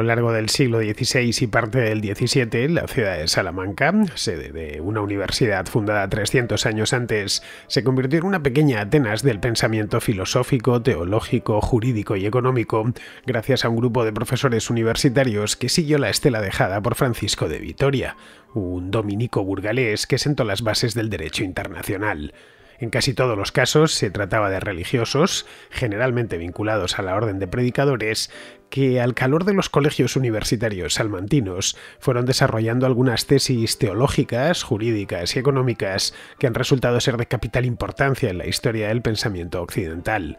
A lo largo del siglo XVI y parte del XVII, la ciudad de Salamanca, sede de una universidad fundada 300 años antes, se convirtió en una pequeña Atenas del pensamiento filosófico, teológico, jurídico y económico, gracias a un grupo de profesores universitarios que siguió la estela dejada por Francisco de Vitoria, un dominico burgalés que sentó las bases del derecho internacional. En casi todos los casos se trataba de religiosos, generalmente vinculados a la orden de predicadores, que al calor de los colegios universitarios salmantinos fueron desarrollando algunas tesis teológicas, jurídicas y económicas que han resultado ser de capital importancia en la historia del pensamiento occidental.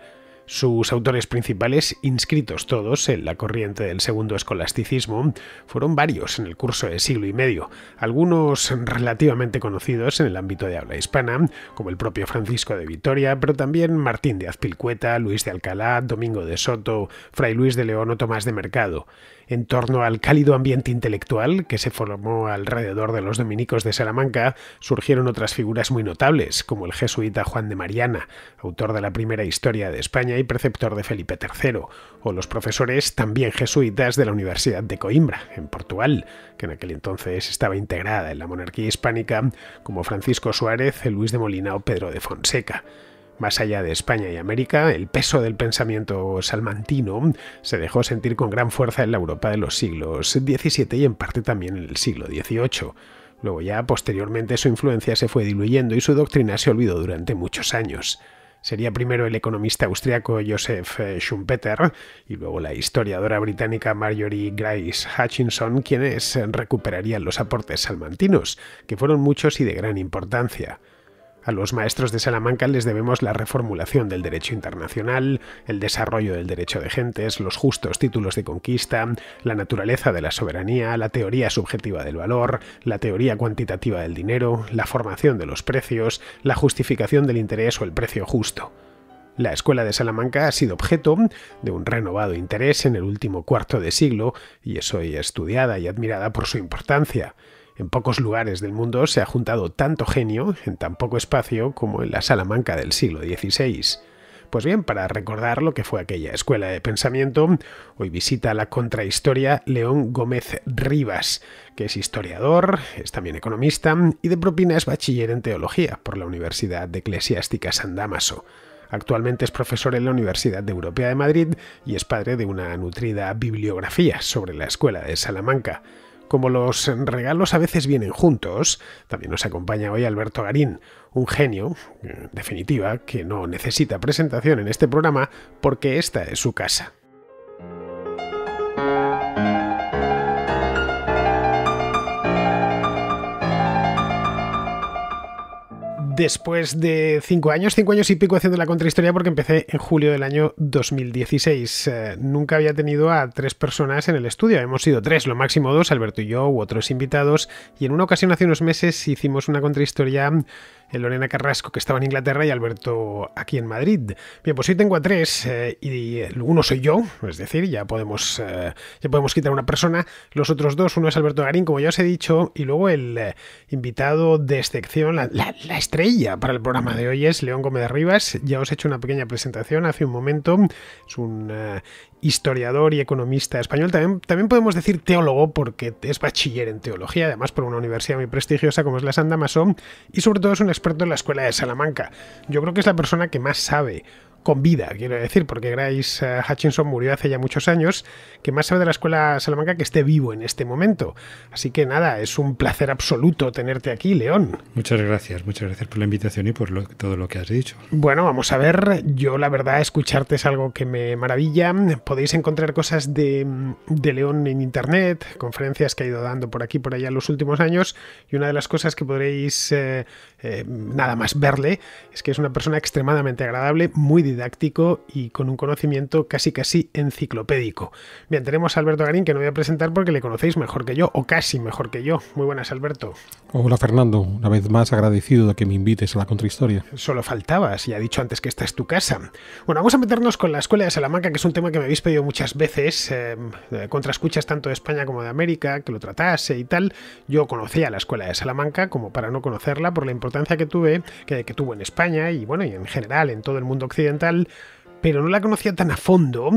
Sus autores principales, inscritos todos en la corriente del segundo escolasticismo, fueron varios en el curso de siglo y medio, algunos relativamente conocidos en el ámbito de habla hispana, como el propio Francisco de Vitoria, pero también Martín de Azpilcueta, Luis de Alcalá, Domingo de Soto, Fray Luis de León o Tomás de Mercado en torno al cálido ambiente intelectual que se formó alrededor de los dominicos de Salamanca, surgieron otras figuras muy notables, como el jesuita Juan de Mariana, autor de la primera historia de España y preceptor de Felipe III, o los profesores también jesuitas de la Universidad de Coimbra, en Portugal, que en aquel entonces estaba integrada en la monarquía hispánica, como Francisco Suárez, Luis de Molina o Pedro de Fonseca. Más allá de España y América, el peso del pensamiento salmantino se dejó sentir con gran fuerza en la Europa de los siglos XVII y en parte también en el siglo XVIII. Luego ya posteriormente su influencia se fue diluyendo y su doctrina se olvidó durante muchos años. Sería primero el economista austriaco Joseph eh, Schumpeter y luego la historiadora británica Marjorie Grace Hutchinson quienes recuperarían los aportes salmantinos, que fueron muchos y de gran importancia. A los maestros de Salamanca les debemos la reformulación del derecho internacional, el desarrollo del derecho de gentes, los justos títulos de conquista, la naturaleza de la soberanía, la teoría subjetiva del valor, la teoría cuantitativa del dinero, la formación de los precios, la justificación del interés o el precio justo. La Escuela de Salamanca ha sido objeto de un renovado interés en el último cuarto de siglo y es hoy estudiada y admirada por su importancia. En pocos lugares del mundo se ha juntado tanto genio en tan poco espacio como en la Salamanca del siglo XVI. Pues bien, para recordar lo que fue aquella escuela de pensamiento, hoy visita la contrahistoria León Gómez Rivas, que es historiador, es también economista y de propina es bachiller en teología por la Universidad Eclesiástica San Damaso. Actualmente es profesor en la Universidad de Europea de Madrid y es padre de una nutrida bibliografía sobre la escuela de Salamanca. Como los regalos a veces vienen juntos, también nos acompaña hoy Alberto Garín, un genio, eh, definitiva, que no necesita presentación en este programa porque esta es su casa. después de cinco años, cinco años y pico haciendo la contrahistoria porque empecé en julio del año 2016. Eh, nunca había tenido a tres personas en el estudio, hemos sido tres, lo máximo dos, Alberto y yo, u otros invitados, y en una ocasión hace unos meses hicimos una contrahistoria Lorena Carrasco, que estaba en Inglaterra, y Alberto aquí en Madrid. Bien, pues hoy tengo a tres, eh, y uno soy yo, es decir, ya podemos, eh, ya podemos quitar una persona. Los otros dos, uno es Alberto Garín, como ya os he dicho, y luego el eh, invitado de excepción, la, estrella para el programa de hoy es León Gómez Rivas. Ya os he hecho una pequeña presentación hace un momento, es un historiador y economista español. También, podemos decir teólogo porque es bachiller en teología, además por una universidad muy prestigiosa como es la San Masón, y sobre todo es un experto en la escuela de Salamanca. Yo creo que es la persona que más sabe con vida, quiero decir, porque Grace eh, Hutchinson murió hace ya muchos años, que más sabe de la escuela Salamanca que esté vivo en este momento. Así que nada, es un placer absoluto tenerte aquí, León. Muchas gracias, muchas gracias por la invitación y por todo lo que has dicho. Bueno, vamos a ver, yo la verdad escucharte es algo que me maravilla. Podéis encontrar cosas de, León en internet, conferencias que ha ido dando por aquí por allá en los últimos años, y una de las cosas que podréis eh, eh, nada más verle es que es una persona extremadamente agradable, muy didáctico y con un conocimiento casi casi enciclopédico. Bien, tenemos a Alberto Garín, que no voy a presentar porque le conocéis mejor que yo, o casi mejor que yo. Muy buenas, Alberto. Hola, Fernando. Una vez más agradecido de que me invites a la contrahistoria. Solo faltabas, si ha dicho antes que esta es tu casa. Bueno, vamos a meternos con la Escuela de Salamanca, que es un tema que me habéis pedido muchas veces, eh, contra escuchas tanto de España como de América, que lo tratase y tal. Yo conocía la Escuela de Salamanca como para no conocerla por la importancia que tuve, que, que tuvo en España y bueno, y en general en todo el mundo occidental pero no la conocía tan a fondo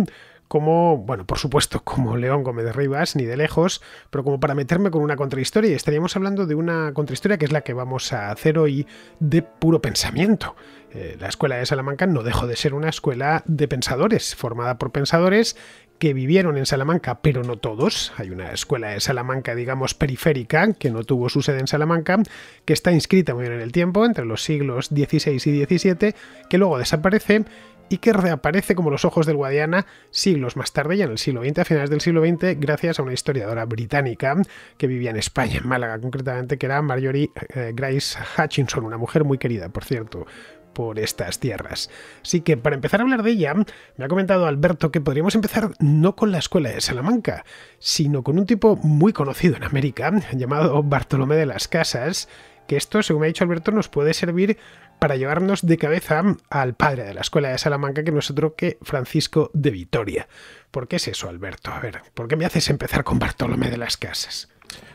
como, bueno, por supuesto, como León Gómez de Rivas, ni de lejos, pero como para meterme con una contrahistoria. estaríamos hablando de una contrahistoria que es la que vamos a hacer hoy de puro pensamiento. Eh, la escuela de Salamanca no dejó de ser una escuela de pensadores, formada por pensadores que vivieron en Salamanca, pero no todos. Hay una escuela de Salamanca, digamos, periférica, que no tuvo su sede en Salamanca, que está inscrita muy bien en el tiempo, entre los siglos XVI y XVII, que luego desaparece y que reaparece como los ojos del Guadiana siglos más tarde, ya en el siglo XX, a finales del siglo XX, gracias a una historiadora británica que vivía en España, en Málaga concretamente, que era Marjorie eh, Grace Hutchinson, una mujer muy querida, por cierto, por estas tierras. Así que para empezar a hablar de ella, me ha comentado Alberto que podríamos empezar no con la escuela de Salamanca, sino con un tipo muy conocido en América, llamado Bartolomé de las Casas, que esto, según me ha dicho Alberto, nos puede servir para llevarnos de cabeza al padre de la escuela de Salamanca, que no es otro que Francisco de Vitoria. ¿Por qué es eso, Alberto? A ver, ¿por qué me haces empezar con Bartolomé de las Casas?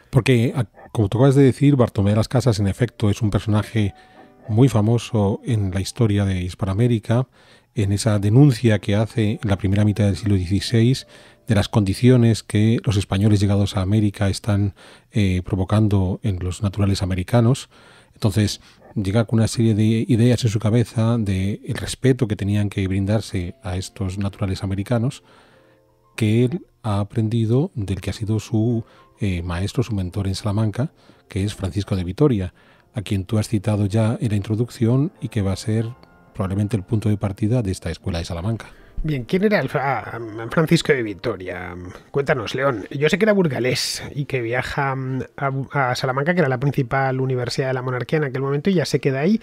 Porque, como tú acabas de decir, Bartolomé de las Casas, en efecto, es un personaje muy famoso en la historia de Hispanoamérica, en esa denuncia que hace en la primera mitad del siglo XVI de las condiciones que los españoles llegados a América están eh, provocando en los naturales americanos. Entonces llega con una serie de ideas en su cabeza de el respeto que tenían que brindarse a estos naturales americanos que él ha aprendido del que ha sido su eh, maestro, su mentor en Salamanca, que es Francisco de Vitoria a quien tú has citado ya en la introducción y que va a ser probablemente el punto de partida de esta escuela de Salamanca. Bien, ¿quién era Francisco de Vitoria? Cuéntanos, León. Yo sé que era burgalés y que viaja mm, a, Salamanca, que era la principal universidad de la monarquía en aquel momento, y ya se queda ahí.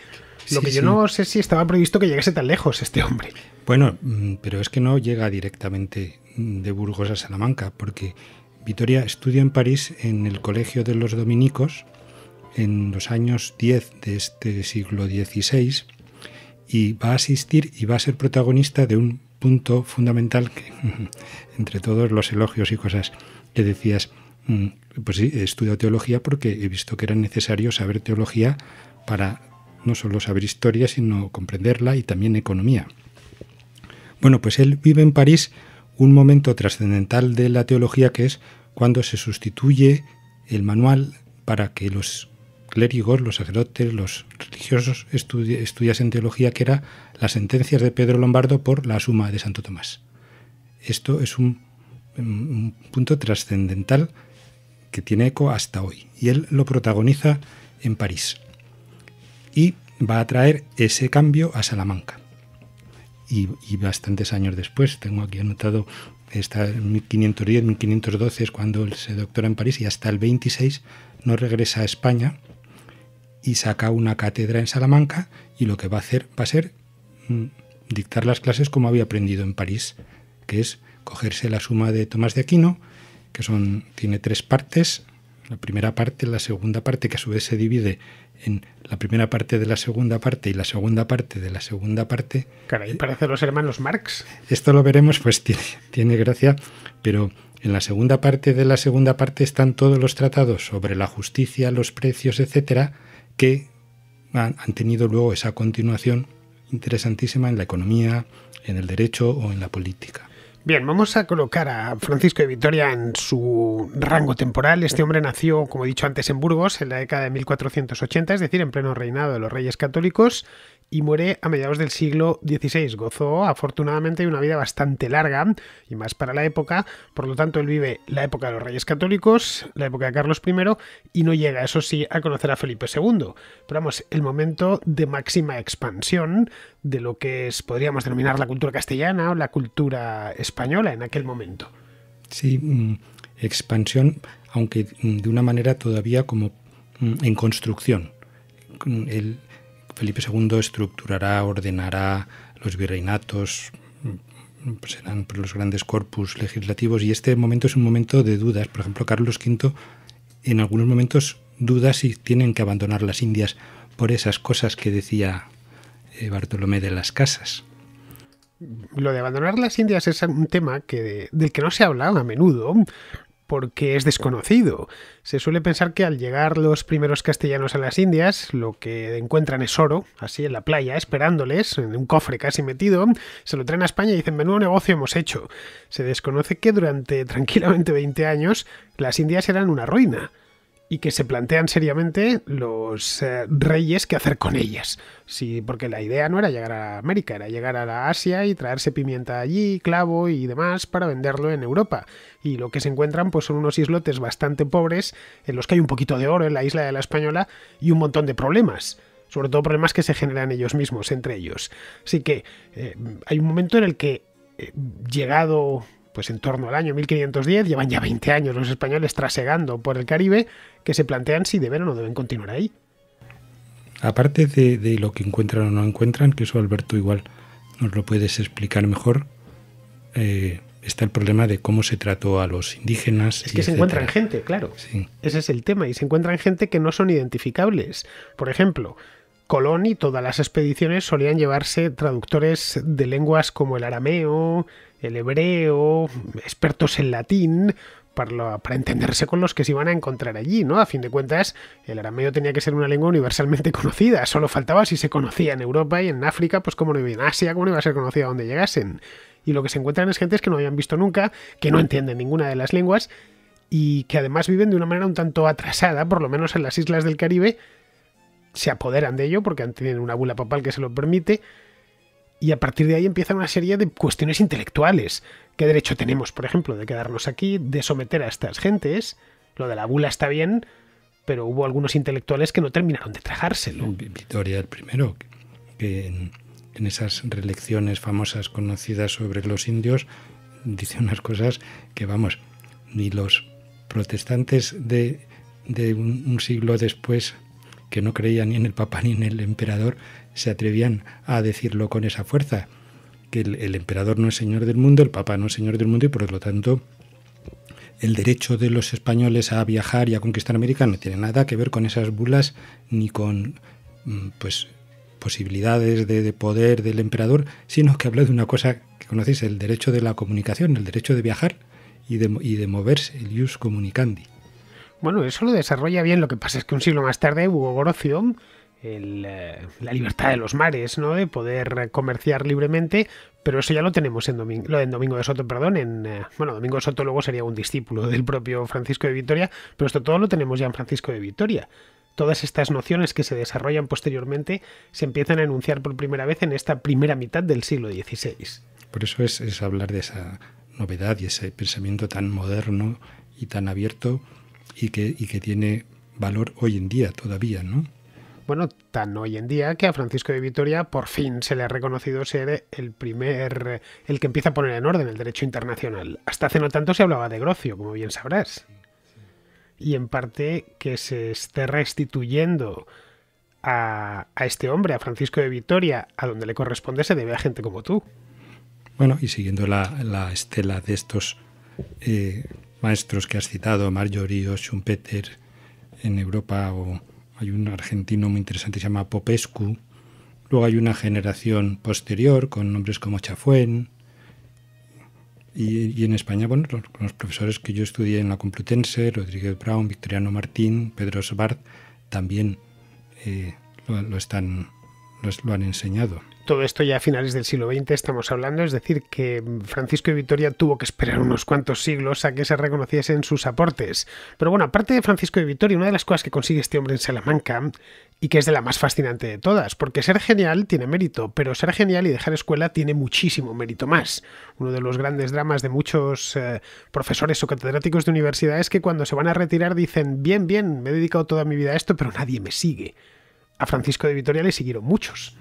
Lo que yo no sé si estaba previsto que llegase tan lejos este hombre. Bueno, mm, pero es que no llega directamente mm, de Burgos a Salamanca, porque Vitoria estudia en París en el Colegio de los Dominicos, en los años 10 de este siglo XVI y va a asistir y va a ser protagonista de un punto fundamental que, entre todos los elogios y cosas que decías, mm, pues sí, estudio teología porque he visto que era necesario saber teología para no solo saber historia, sino comprenderla y también economía. Bueno, pues él vive en París un momento trascendental de la teología que es cuando se sustituye el manual para que los clérigos, los sacerdotes, los religiosos estudias en teología, que era las sentencias de Pedro Lombardo por la suma de Santo Tomás. Esto es un, punto trascendental que tiene eco hasta hoy, y él lo protagoniza en París. Y va a traer ese cambio a Salamanca. Y, bastantes años después, tengo aquí anotado está en 1510, 1512 es cuando él se doctora en París y hasta el 26 no regresa a España y saca una cátedra en Salamanca y lo que va a hacer va a ser mm, dictar las clases como había aprendido en París, que es cogerse la suma de Tomás de Aquino, que son, tiene tres partes, la primera parte, la segunda parte, que a su vez se divide en la primera parte de la segunda parte y la segunda parte de la segunda parte. Caray, parece los hermanos Marx. Esto lo veremos, pues tiene, tiene gracia, pero en la segunda parte de la segunda parte están todos los tratados sobre la justicia, los precios, etcétera, que han, tenido luego esa continuación interesantísima en la economía, en el derecho o en la política. Bien, vamos a colocar a Francisco de Vitoria en su rango temporal. Este hombre nació, como he dicho antes, en Burgos en la década de 1480, es decir, en pleno reinado de los Reyes Católicos, y muere a mediados del siglo XVI. Gozó afortunadamente de una vida bastante larga y más para la época, por lo tanto él vive la época de los reyes católicos, la época de Carlos I y no llega, eso sí, a conocer a Felipe II. Pero vamos, el momento de máxima expansión de lo que podríamos denominar la cultura castellana o la cultura española en aquel momento. Sí, mm, expansión, aunque mm, de una manera todavía como mm, en construcción. El, Felipe II estructurará, ordenará los virreinatos, serán los grandes corpus legislativos y este momento es un momento de dudas. Por ejemplo, Carlos V en algunos momentos duda si tienen que abandonar las Indias por esas cosas que decía eh, Bartolomé de las Casas. Lo de abandonar las Indias es un tema que del que no se habla a menudo porque es desconocido. Se suele pensar que al llegar los primeros castellanos a las Indias, lo que encuentran es oro, así en la playa, esperándoles, en un cofre casi metido, se lo traen a España y dicen, menudo negocio hemos hecho. Se desconoce que durante tranquilamente 20 años las Indias eran una ruina y que se plantean seriamente los eh, reyes qué hacer con ellas. Sí, porque la idea no era llegar a América, era llegar a la Asia y traerse pimienta allí, clavo y demás para venderlo en Europa. Y lo que se encuentran pues son unos islotes bastante pobres en los que hay un poquito de oro en la isla de la Española y un montón de problemas sobre todo problemas que se generan ellos mismos, entre ellos. Así que eh, hay un momento en el que, eh, llegado pues en torno al año 1510, llevan ya 20 años los españoles trasegando por el Caribe, que se plantean si deben o no deben continuar ahí. Aparte de, lo que encuentran o no encuentran, que eso Alberto igual nos lo puedes explicar mejor, eh, está el problema de cómo se trató a los indígenas. Es que se encuentran gente, claro. Sí. Ese es el tema, y se encuentran gente que no son identificables. Por ejemplo, Colón y todas las expediciones solían llevarse traductores de lenguas como el arameo, el hebreo, expertos en latín, para, entenderse con los que se iban a encontrar allí, ¿no? A fin de cuentas, el arameo tenía que ser una lengua universalmente conocida, solo faltaba si se conocía en Europa y en África, pues como no iba en Asia, cómo no iba a ser conocida donde llegasen. Y lo que se encuentran es gentes que no habían visto nunca, que no entienden ninguna de las lenguas y que además viven de una manera un tanto atrasada, por lo menos en las islas del Caribe, se apoderan de ello porque tienen una bula papal que se lo permite y a partir de ahí empieza una serie de cuestiones intelectuales. ¿Qué derecho tenemos, por ejemplo, de quedarnos aquí, de someter a estas gentes? Lo de la bula está bien, pero hubo algunos intelectuales que no terminaron de trajárselo. Victoria el primero, que en, esas reelecciones famosas conocidas sobre los indios, dice unas cosas que, vamos, ni los protestantes de, un, un siglo después, que no creían ni en el Papa ni en el emperador, se atrevían a decirlo con esa fuerza, que el, emperador no es señor del mundo, el papa no es señor del mundo y por lo tanto el derecho de los españoles a viajar y a conquistar América no tiene nada que ver con esas bulas ni con mm, pues posibilidades de, poder del emperador, sino que habla de una cosa que conocéis, el derecho de la comunicación, el derecho de viajar y de, moverse, el ius comunicandi. Bueno, eso lo desarrolla bien, lo que pasa es que un siglo más tarde Hugo Grocio eh, la libertad de los mares, ¿no? De poder comerciar libremente, pero eso ya lo tenemos en Domingo, en Domingo de Soto, perdón, en eh, bueno, Domingo de Soto luego sería un discípulo del propio Francisco de Vitoria, pero esto todo lo tenemos ya en Francisco de Vitoria. Todas estas nociones que se desarrollan posteriormente se empiezan a enunciar por primera vez en esta primera mitad del siglo XVI. Por eso es, hablar de esa novedad y ese pensamiento tan moderno y tan abierto y que, y que tiene valor hoy en día todavía, ¿no? Bueno, tan hoy en día que a Francisco de Vitoria por fin se le ha reconocido ser el primer, eh, el que empieza a poner en orden el derecho internacional. Hasta hace no tanto se hablaba de Grocio, como bien sabrás. Y en parte que se esté restituyendo a, este hombre, a Francisco de Vitoria, a donde le corresponde, se debe a gente como tú. Bueno, y siguiendo la, estela de estos eh, maestros que has citado, Marjorie Schumpeter en Europa o hay un argentino muy interesante, que se llama Popescu, luego hay una generación posterior con nombres como Chafuén, y, en España, bueno, los, profesores que yo estudié en la Complutense, Rodríguez Brown, Victoriano Martín, Pedro Svart, también eh, lo, están, lo han enseñado todo esto ya a finales del siglo XX estamos hablando, es decir, que Francisco de Vitoria tuvo que esperar unos cuantos siglos a que se reconociesen sus aportes. Pero bueno, aparte de Francisco de Vitoria, una de las cosas que consigue este hombre en Salamanca, y que es de la más fascinante de todas, porque ser genial tiene mérito, pero ser genial y dejar escuela tiene muchísimo mérito más. Uno de los grandes dramas de muchos eh, profesores o catedráticos de universidad es que cuando se van a retirar dicen, bien, bien, me he dedicado toda mi vida a esto, pero nadie me sigue. A Francisco de Vitoria le siguieron muchos.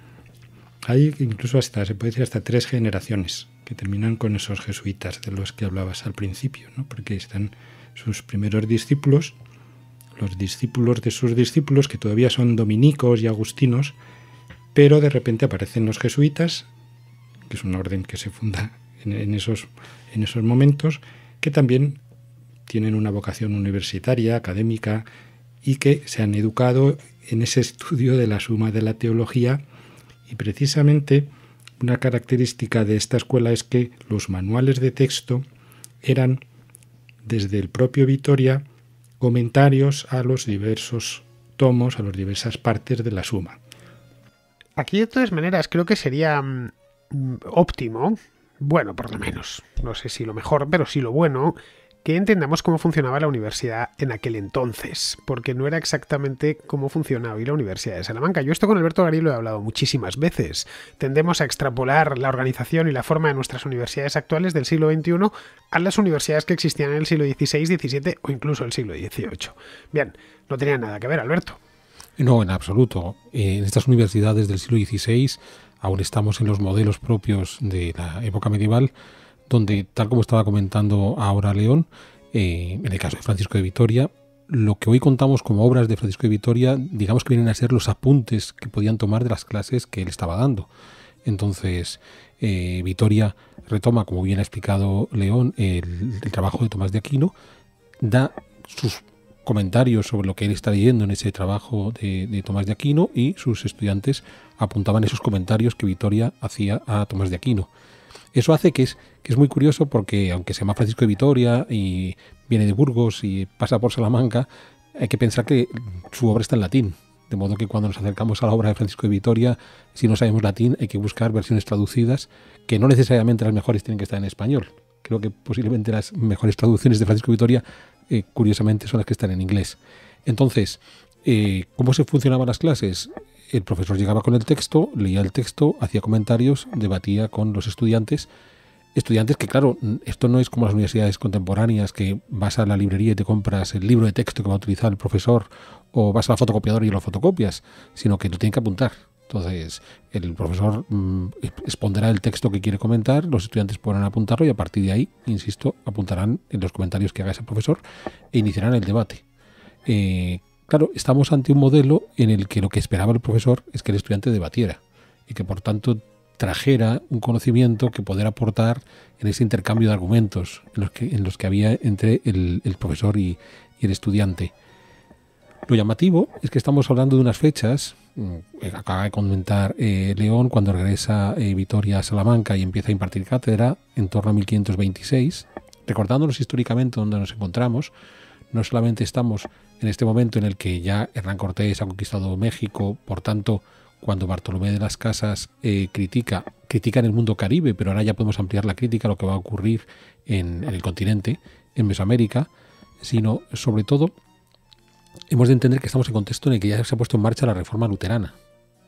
Hay incluso hasta, se puede decir, hasta tres generaciones que terminan con esos jesuitas de los que hablabas al principio, ¿no? porque están sus primeros discípulos, los discípulos de sus discípulos, que todavía son dominicos y agustinos, pero de repente aparecen los jesuitas, que es una orden que se funda esos, en esos momentos, que también tienen una vocación universitaria, académica, y que se han educado en ese estudio de la suma de la teología, y precisamente una característica de esta escuela es que los manuales de texto eran, desde el propio Vitoria, comentarios a los diversos tomos, a las diversas partes de la suma. Aquí de todas maneras creo que sería mm, óptimo, bueno por lo menos, no sé si lo mejor, pero sí lo bueno, que entendamos cómo funcionaba la universidad en aquel entonces, porque no era exactamente cómo funciona hoy la Universidad de Salamanca. Yo esto con Alberto Garí lo he hablado muchísimas veces. Tendemos a extrapolar la organización y la forma de nuestras universidades actuales del siglo XXI a las universidades que existían en el siglo XVI, XVII o incluso el siglo XVIII. Bien, no tenía nada que ver, Alberto. No, en absoluto. En estas universidades del siglo XVI aún estamos en los modelos propios de la época medieval donde, tal como estaba comentando ahora León, eh, en el caso de Francisco de Vitoria, lo que hoy contamos como obras de Francisco de Vitoria, digamos que vienen a ser los apuntes que podían tomar de las clases que él estaba dando. Entonces, eh, Vitoria retoma, como bien ha explicado León, el, trabajo de Tomás de Aquino, da sus comentarios sobre lo que él está leyendo en ese trabajo de, Tomás de Aquino y sus estudiantes apuntaban esos comentarios que Vitoria hacía a Tomás de Aquino. Eso hace que es, que es muy curioso porque, aunque se llama Francisco de Vitoria y viene de Burgos y pasa por Salamanca, hay que pensar que su obra está en latín. De modo que cuando nos acercamos a la obra de Francisco de Vitoria, si no sabemos latín, hay que buscar versiones traducidas, que no necesariamente las mejores tienen que estar en español. Creo que posiblemente las mejores traducciones de Francisco de Vitoria, eh, curiosamente, son las que están en inglés. Entonces, eh, ¿cómo se funcionaban las clases? el profesor llegaba con el texto, leía el texto, hacía comentarios, debatía con los estudiantes. Estudiantes que, claro, esto no es como las universidades contemporáneas, que vas a la librería y te compras el libro de texto que va a utilizar el profesor, o vas a la fotocopiadora y lo fotocopias, sino que tú tienes que apuntar. Entonces, el profesor mm, expondrá el texto que quiere comentar, los estudiantes podrán apuntarlo y a partir de ahí, insisto, apuntarán en los comentarios que haga ese profesor e iniciarán el debate. Eh, Claro, estamos ante un modelo en el que lo que esperaba el profesor es que el estudiante debatiera y que por tanto trajera un conocimiento que poder aportar en ese intercambio de argumentos en los que, había entre el, profesor y, el estudiante. Lo llamativo es que estamos hablando de unas fechas, mm, acaba de comentar eh, León, cuando regresa eh, Vitoria a Salamanca y empieza a impartir cátedra, en torno a 1526, recordándonos históricamente dónde nos encontramos, no solamente estamos en este momento en el que ya Hernán Cortés ha conquistado México, por tanto, cuando Bartolomé de las Casas eh, critica, critica en el mundo caribe, pero ahora ya podemos ampliar la crítica a lo que va a ocurrir en, el continente, en Mesoamérica, sino sobre todo hemos de entender que estamos en contexto en el que ya se ha puesto en marcha la reforma luterana.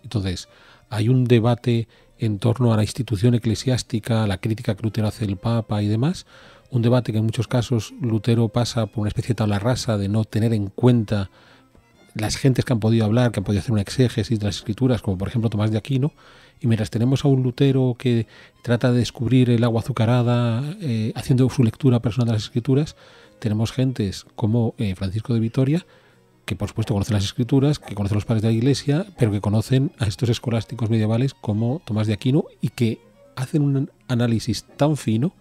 Entonces, hay un debate en torno a la institución eclesiástica, la crítica que Lutero hace el Papa y demás, un debate que en muchos casos Lutero pasa por una especie de tabla rasa de no tener en cuenta las gentes que han podido hablar, que han podido hacer una exégesis de las escrituras, como por ejemplo Tomás de Aquino, y mientras tenemos a un Lutero que trata de descubrir el agua azucarada eh, haciendo su lectura personal de las escrituras, tenemos gentes como eh, Francisco de Vitoria, que por supuesto conocen las escrituras, que conocen los padres de la iglesia, pero que conocen a estos escolásticos medievales como Tomás de Aquino y que hacen un análisis tan fino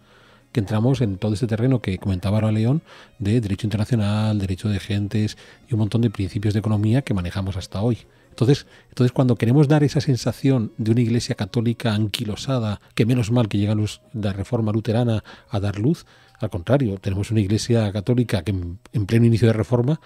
entramos en todo este terreno que comentaba ahora León de derecho internacional, derecho de gentes y un montón de principios de economía que manejamos hasta hoy. Entonces, entonces, cuando queremos dar esa sensación de una iglesia católica anquilosada, que menos mal que llega la reforma luterana a dar luz, al contrario, tenemos una iglesia católica que en pleno inicio de reforma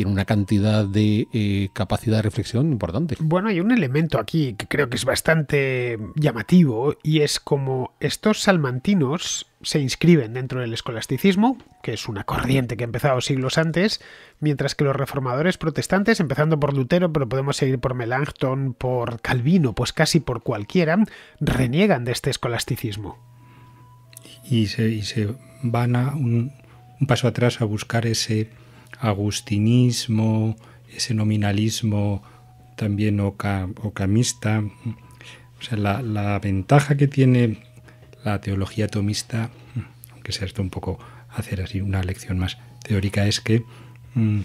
tiene una cantidad de eh, capacidad de reflexión importante. Bueno, hay un elemento aquí que creo que es bastante llamativo y es como estos salmantinos se inscriben dentro del escolasticismo, que es una corriente que ha empezado siglos antes, mientras que los reformadores protestantes, empezando por Lutero, pero podemos seguir por Melanchthon, por Calvino, pues casi por cualquiera, reniegan de este escolasticismo. Y se, van a un paso atrás a buscar ese agustinismo, ese nominalismo también ocamista. O sea, la, ventaja que tiene la teología tomista, aunque sea esto un poco hacer así una lección más teórica, es que mm,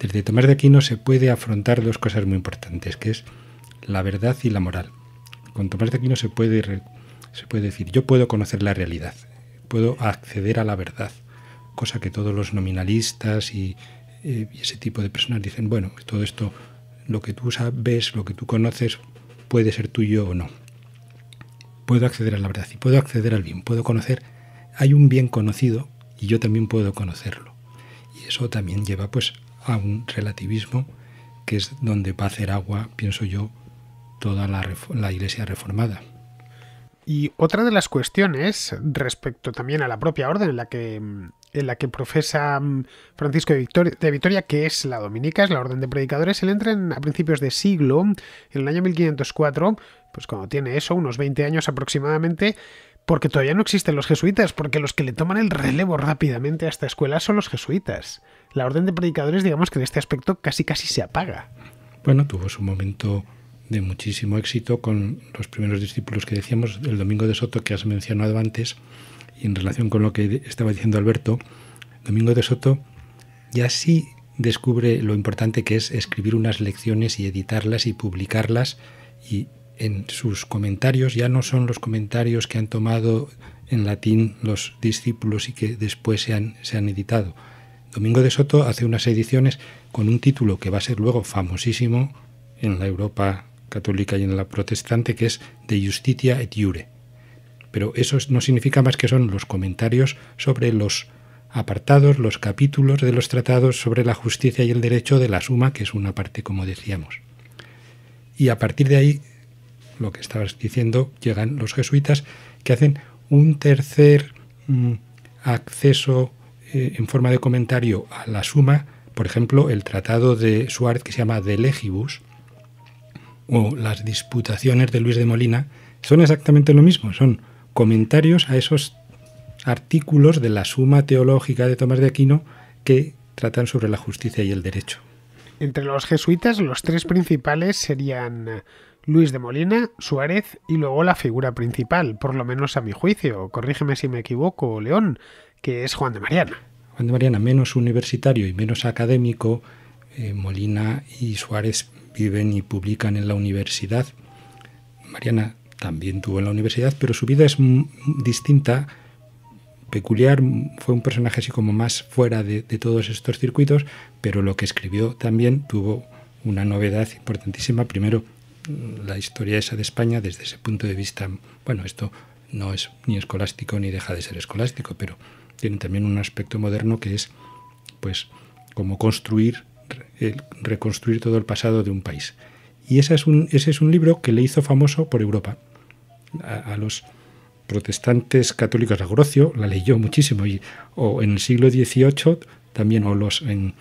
desde Tomás de Aquino se puede afrontar dos cosas muy importantes, que es la verdad y la moral. Con Tomás de Aquino se puede, se puede decir, yo puedo conocer la realidad, puedo acceder a la verdad, cosa que todos los nominalistas y ese tipo de personas dicen, bueno, todo esto, lo que tú sabes, lo que tú conoces, puede ser tuyo o no. Puedo acceder a la verdad y puedo acceder al bien, puedo conocer, hay un bien conocido y yo también puedo conocerlo. Y eso también lleva pues a un relativismo que es donde va a hacer agua, pienso yo, toda la, la iglesia reformada. Y otra de las cuestiones respecto también a la propia orden en la que mm, en la que profesa mm, Francisco de Victoria, que es la dominica, es la orden de predicadores, él entra a principios de siglo, en el año 1504, pues cuando tiene eso, unos 20 años aproximadamente, porque todavía no existen los jesuitas, porque los que le toman el relevo rápidamente a esta escuela son los jesuitas. La orden de predicadores, digamos que en este aspecto casi casi se apaga. Bueno, tuvo su momento de muchísimo éxito con los primeros discípulos que decíamos, el Domingo de Soto que has mencionado antes, y en relación con lo que estaba diciendo Alberto, Domingo de Soto ya sí descubre lo importante que es escribir unas lecciones y editarlas y publicarlas y en sus comentarios ya no son los comentarios que han tomado en latín los discípulos y que después se han, se han editado. Domingo de Soto hace unas ediciones con un título que va a ser luego famosísimo en la Europa católica y en la protestante, que es De Justitia et Iure pero eso no significa más que son los comentarios sobre los apartados, los capítulos de los tratados sobre la justicia y el derecho de la suma, que es una parte, como decíamos. Y a partir de ahí, lo que estabas diciendo, llegan los jesuitas que hacen un tercer mm, acceso eh, en forma de comentario a la suma, por ejemplo, el tratado de Suárez que se llama De Legibus, o las disputaciones de Luis de Molina, son exactamente lo mismo, son comentarios a esos artículos de la Suma Teológica de Tomás de Aquino que tratan sobre la justicia y el derecho. Entre los jesuitas, los tres principales serían eh, Luis de Molina, Suárez y luego la figura principal, por lo menos a mi juicio, corrígeme si me equivoco, León, que es Juan de Mariana. Juan de Mariana, menos universitario y menos académico, eh, Molina y Suárez viven y publican en la universidad. Mariana también tuvo en la universidad, pero su vida es distinta, peculiar, fue un personaje así como más fuera de, todos estos circuitos, pero lo que escribió también tuvo una novedad importantísima. Primero, mm, la historia esa de España desde ese punto de vista, bueno, esto no es ni escolástico ni deja de ser escolástico, pero tiene también un aspecto moderno que es, pues, como construir, reconstruir todo el pasado de un país. Y es un, ese es un libro que le hizo famoso por Europa a, los protestantes católicos Grocio, la leyó muchísimo y o en el siglo XVIII también o los en,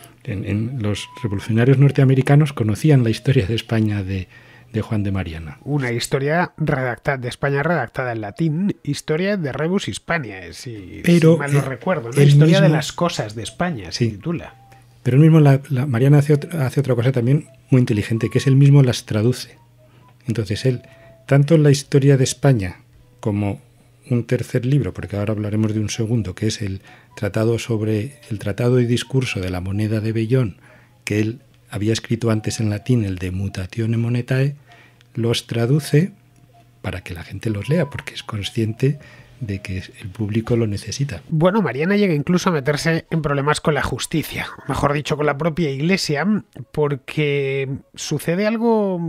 los revolucionarios norteamericanos conocían la historia de España de, Juan de Mariana. Una historia redactada de España redactada en latín, historia de Rebus Hispania, eh, si, Pero mal no eh, recuerdo, la historia de las cosas de España se titula. Pero el mismo la, Mariana hace, hace otra cosa también muy inteligente, que es él mismo las traduce. Entonces él tanto la historia de España como un tercer libro, porque ahora hablaremos de un segundo, que es el tratado sobre el tratado y discurso de la moneda de Bellón, que él había escrito antes en latín, el de Mutatione Monetae, los traduce para que la gente los lea, porque es consciente de que el público lo necesita. Bueno, Mariana llega incluso a meterse en problemas con la justicia, mejor dicho, con la propia iglesia, porque sucede algo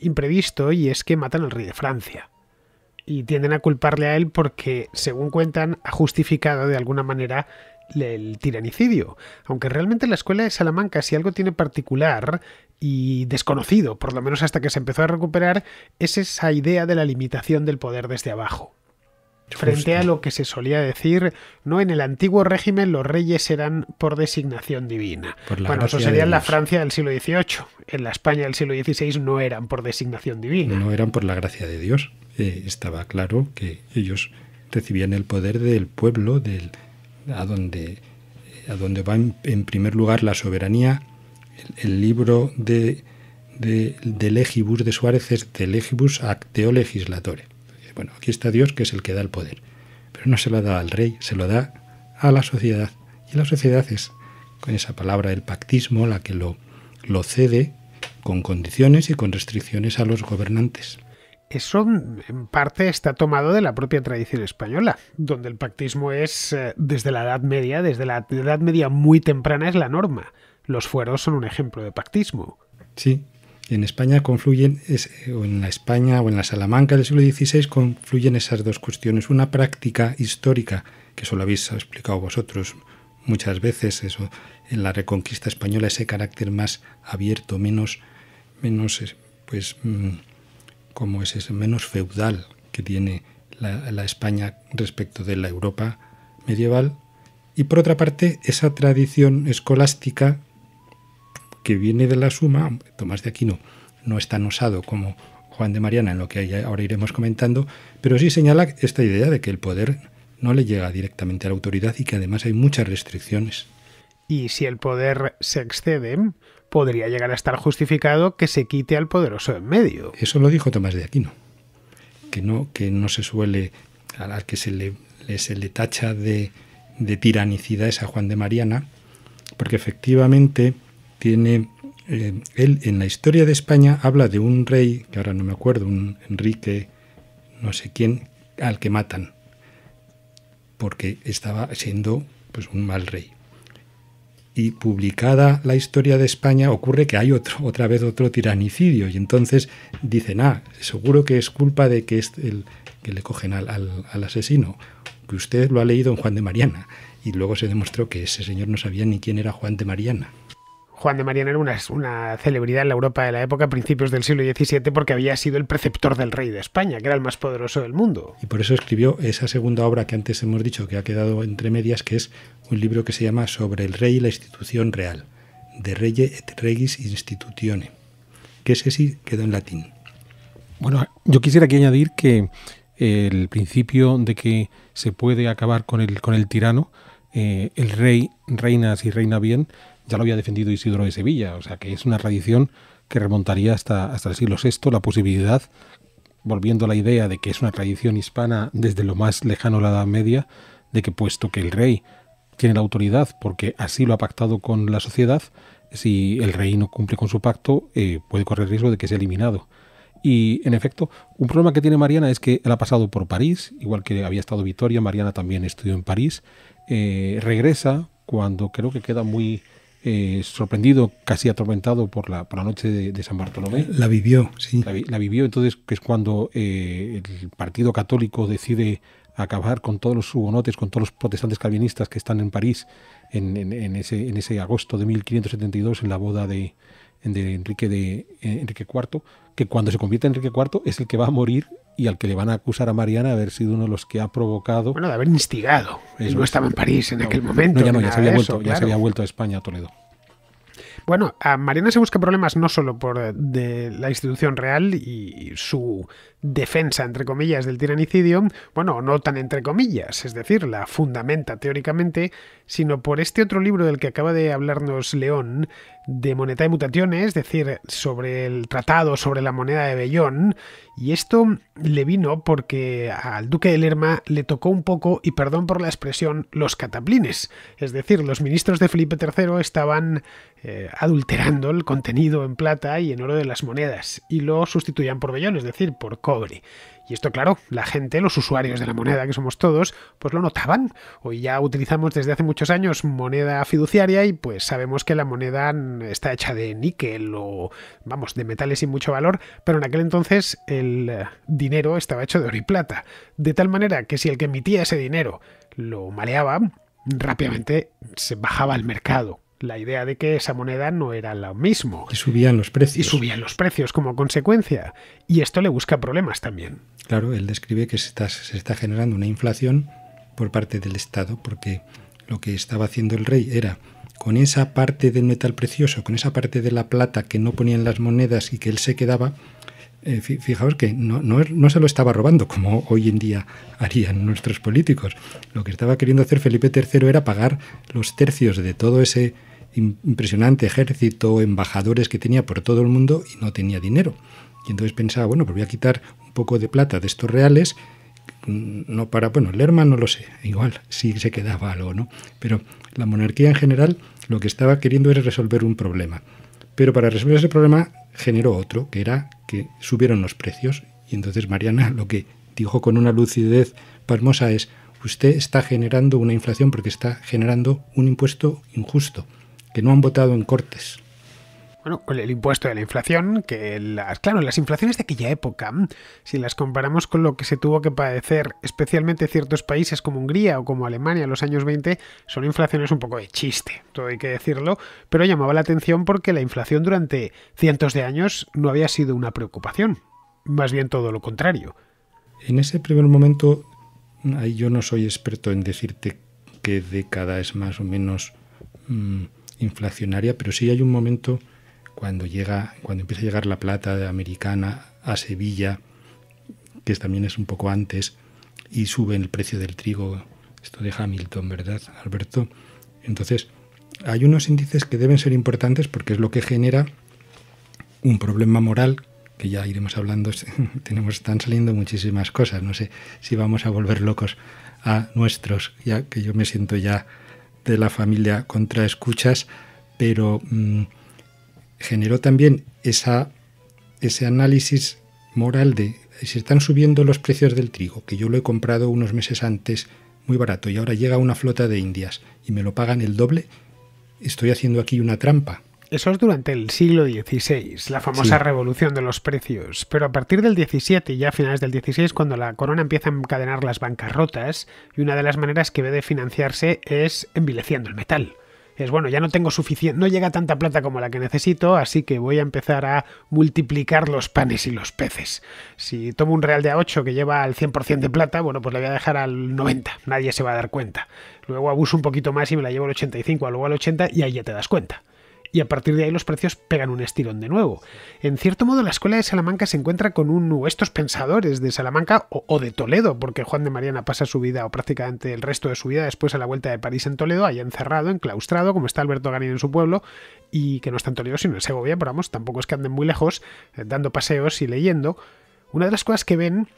imprevisto y es que matan al rey de Francia. Y tienden a culparle a él porque, según cuentan, ha justificado de alguna manera el tiranicidio. Aunque realmente la escuela de Salamanca, si algo tiene particular y desconocido, por lo menos hasta que se empezó a recuperar, es esa idea de la limitación del poder desde abajo frente a lo que se solía decir, ¿no? En el antiguo régimen los reyes eran por designación divina. bueno, eso sería en la Francia del siglo XVIII. En la España del siglo XVI no eran por designación divina. No eran por la gracia de Dios. Eh, estaba claro que ellos recibían el poder del pueblo, del, a, donde, a va en, primer lugar la soberanía. El, libro de, de Legibus de Suárez es De Legibus Acteo Legislatore bueno, aquí está Dios que es el que da el poder, pero no se lo da al rey, se lo da a la sociedad. Y la sociedad es, con esa palabra el pactismo, la que lo, lo cede con condiciones y con restricciones a los gobernantes. Eso en parte está tomado de la propia tradición española, donde el pactismo es eh, desde la Edad Media, desde la Edad Media muy temprana es la norma. Los fueros son un ejemplo de pactismo. Sí, en España confluyen, o en la España o en la Salamanca del siglo XVI confluyen esas dos cuestiones. Una práctica histórica, que eso lo habéis explicado vosotros muchas veces, eso en la Reconquista española, ese carácter más abierto, menos, menos pues mm, como es menos feudal que tiene la, la España respecto de la Europa medieval. Y por otra parte, esa tradición escolástica que viene de la suma, Tomás de Aquino no es tan osado como Juan de Mariana en lo que ahora iremos comentando, pero sí señala esta idea de que el poder no le llega directamente a la autoridad y que además hay muchas restricciones. Y si el poder se excede, podría llegar a estar justificado que se quite al poderoso en medio. Eso lo dijo Tomás de Aquino, que no, que no se suele, al que se le, tacha de, de tiranicidad a Juan de Mariana, porque efectivamente tiene eh, él en la historia de España habla de un rey, que ahora no me acuerdo, un Enrique, no sé quién, al que matan, porque estaba siendo pues, un mal rey. Y publicada la historia de España ocurre que hay otro, otra vez otro tiranicidio, y entonces dicen, ah, seguro que es culpa de que, es este, el, que le cogen al, al asesino, que usted lo ha leído en Juan de Mariana, y luego se demostró que ese señor no sabía ni quién era Juan de Mariana. Juan de Mariana era una, una, celebridad en la Europa de la época, a principios del siglo XVII, porque había sido el preceptor del rey de España, que era el más poderoso del mundo. Y por eso escribió esa segunda obra que antes hemos dicho que ha quedado entre medias, que es un libro que se llama Sobre el rey y la institución real, de Reye et Regis Institutione, que ese sí quedó en latín. Bueno, yo quisiera aquí añadir que el principio de que se puede acabar con el, tirano, eh, el rey, reina y reina bien, ya lo había defendido Isidoro de Sevilla, o sea que es una tradición que remontaría hasta, hasta el siglo VI, la posibilidad, volviendo a la idea de que es una tradición hispana desde lo más lejano a la Edad Media, de que puesto que el rey tiene la autoridad porque así lo ha pactado con la sociedad, si el rey no cumple con su pacto, eh, puede correr el riesgo de que sea eliminado. Y en efecto, un problema que tiene Mariana es que él ha pasado por París, igual que había estado Vitoria, Mariana también estudió en París, eh, regresa cuando creo que queda muy eh, sorprendido, casi atormentado por la, por la noche de, San Bartolomé. La vivió, sí. La, vivió, entonces, que es cuando eh, el Partido Católico decide acabar con todos los hugonotes, con todos los protestantes calvinistas que están en París en, en, ese, en ese agosto de 1572, en la boda de, de Enrique, de eh, Enrique IV, que cuando se convierte en Enrique IV es el que va a morir y al que le van a acusar a Mariana de haber sido uno de los que ha provocado. Bueno, de haber instigado. no estaba en París en aquel momento. No, ya no, ya, se había, vuelto, a España, a Toledo. Bueno, a Mariana se busca problemas no solo por eh, de la institución real y su defensa, entre comillas, del tiranicidio, bueno, no tan entre comillas, es decir, la fundamenta teóricamente, sino por este otro libro del que acaba de hablarnos León, de Moneta y Mutaciones, es decir, sobre el tratado sobre la moneda de Bellón, y esto le vino porque al duque de Lerma le tocó un poco, y perdón por la expresión, los cataplines, es decir, los ministros de Felipe III estaban eh, adulterando el contenido en plata y en oro de las monedas, y lo sustituían por Bellón, es decir, por y esto, claro, la gente, los usuarios de la moneda que somos todos, pues lo notaban. Hoy ya utilizamos desde hace muchos años moneda fiduciaria y pues sabemos que la moneda está hecha de níquel o, vamos, de metales sin mucho valor, pero en aquel entonces el dinero estaba hecho de oro y plata. De tal manera que si el que emitía ese dinero lo maleaba, rápidamente se bajaba al mercado la idea de que esa moneda no era lo mismo. Y subían los precios. Y subían los precios como consecuencia. Y esto le busca problemas también. Claro, él describe que se está, se está generando una inflación por parte del Estado, porque lo que estaba haciendo el rey era con esa parte del metal precioso, con esa parte de la plata que no ponían las monedas y que él se quedaba, eh, fijaos que no, no, se lo estaba robando, como hoy en día harían nuestros políticos. Lo que estaba queriendo hacer Felipe III era pagar los tercios de todo ese impresionante ejército, embajadores que tenía por todo el mundo y no tenía dinero. Y entonces pensaba, bueno, pues voy a quitar un poco de plata de estos reales, mm, no para, bueno, Lerma no lo sé, igual si se quedaba algo, ¿no? Pero la monarquía en general lo que estaba queriendo era resolver un problema. Pero para resolver ese problema generó otro, que era que subieron los precios. Y entonces Mariana lo que dijo con una lucidez palmosa es, usted está generando una inflación porque está generando un impuesto injusto que no han votado en Cortes. Bueno, con el impuesto de la inflación, que las, claro, las inflaciones de aquella época, si las comparamos con lo que se tuvo que padecer, especialmente ciertos países como Hungría o como Alemania en los años 20, son inflaciones un poco de chiste, todo hay que decirlo, pero llamaba la atención porque la inflación durante cientos de años no había sido una preocupación, más bien todo lo contrario. En ese primer momento, ahí yo no soy experto en decirte qué década es más o menos... Mm, inflacionaria, pero sí hay un momento cuando llega, cuando empieza a llegar la plata americana a Sevilla, que también es un poco antes, y sube el precio del trigo, esto de Hamilton, ¿verdad, Alberto? Entonces, hay unos índices que deben ser importantes porque es lo que genera un problema moral que ya iremos hablando, tenemos, están saliendo muchísimas cosas, no sé si vamos a volver locos a nuestros, ya que yo me siento ya de la familia contra escuchas, pero mm, generó también esa, ese análisis moral de si están subiendo los precios del trigo, que yo lo he comprado unos meses antes muy barato y ahora llega una flota de indias y me lo pagan el doble, estoy haciendo aquí una trampa. Eso es durante el siglo XVI, la famosa revolución de los precios. Pero a partir del XVII, ya a finales del XVI, cuando la corona empieza a encadenar las bancarrotas, y una de las maneras que ve de financiarse es envileciendo el metal. Es bueno, ya no tengo suficiente, no llega tanta plata como la que necesito, así que voy a empezar a multiplicar los panes y los peces. Si tomo un real de A8 que lleva al 100% de plata, bueno, pues le voy a dejar al 90, nadie se va a dar cuenta. Luego abuso un poquito más y me la llevo al 85, luego al 80 y ahí ya te das cuenta y a partir de ahí los precios pegan un estirón de nuevo. En cierto modo la escuela de Salamanca se encuentra con un, estos pensadores de Salamanca o, de Toledo, porque Juan de Mariana pasa su vida o prácticamente el resto de su vida después a la vuelta de París en Toledo, allá encerrado, enclaustrado, como está Alberto Garín en su pueblo, y que no está en Toledo sino en Segovia, pero vamos, tampoco es que anden muy lejos, eh, dando paseos y leyendo. Una de las cosas que ven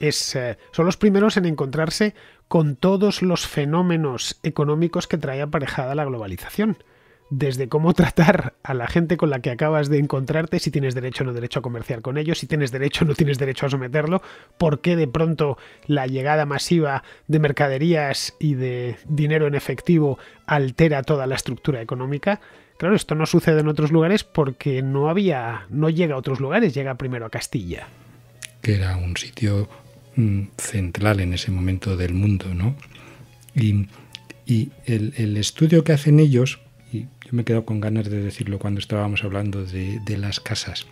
es, eh, son los primeros en encontrarse con todos los fenómenos económicos que trae aparejada la globalización desde cómo tratar a la gente con la que acabas de encontrarte, si tienes derecho o no derecho a comerciar con ellos, si tienes derecho o no tienes derecho a someterlo, por qué de pronto la llegada masiva de mercaderías y de dinero en efectivo altera toda la estructura económica. Claro, esto no sucede en otros lugares porque no había, no llega a otros lugares, llega primero a Castilla. Que era un sitio mm, central en ese momento del mundo, ¿no? Y, el estudio que hacen ellos yo me he quedado con ganas de decirlo cuando estábamos hablando de, las casas.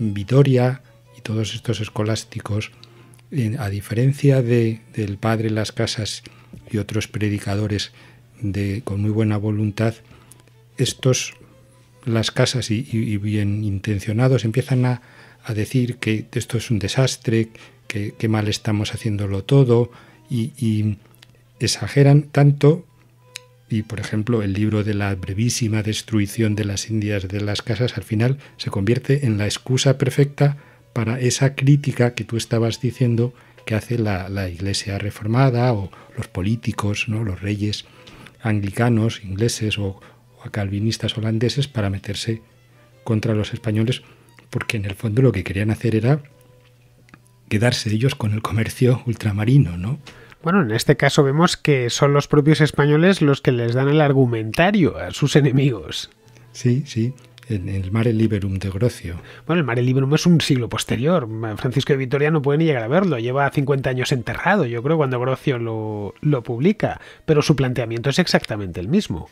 Vitoria y todos estos escolásticos, a diferencia del padre Las Casas y otros predicadores de, con muy buena voluntad, estos Las Casas y, bien intencionados empiezan a, decir que esto es un desastre, que, mal estamos haciéndolo todo y exageran tanto y, por ejemplo, el libro de la brevísima destrucción de las Indias de las casas al final se convierte en la excusa perfecta para esa crítica que tú estabas diciendo que hace la, Iglesia reformada o los políticos, ¿no? los reyes anglicanos, ingleses o, o calvinistas holandeses para meterse contra los españoles, porque en el fondo lo que querían hacer era quedarse ellos con el comercio ultramarino, ¿no? Bueno, en este caso vemos que son los propios españoles los que les dan el argumentario a sus enemigos. Sí, sí. En el Mare Liberum de Grocio. Bueno, el Mare Liberum es un siglo posterior. Francisco de Vitoria no puede ni llegar a verlo. Lleva 50 años enterrado, yo creo, cuando Grocio lo, publica. Pero su planteamiento es exactamente el mismo.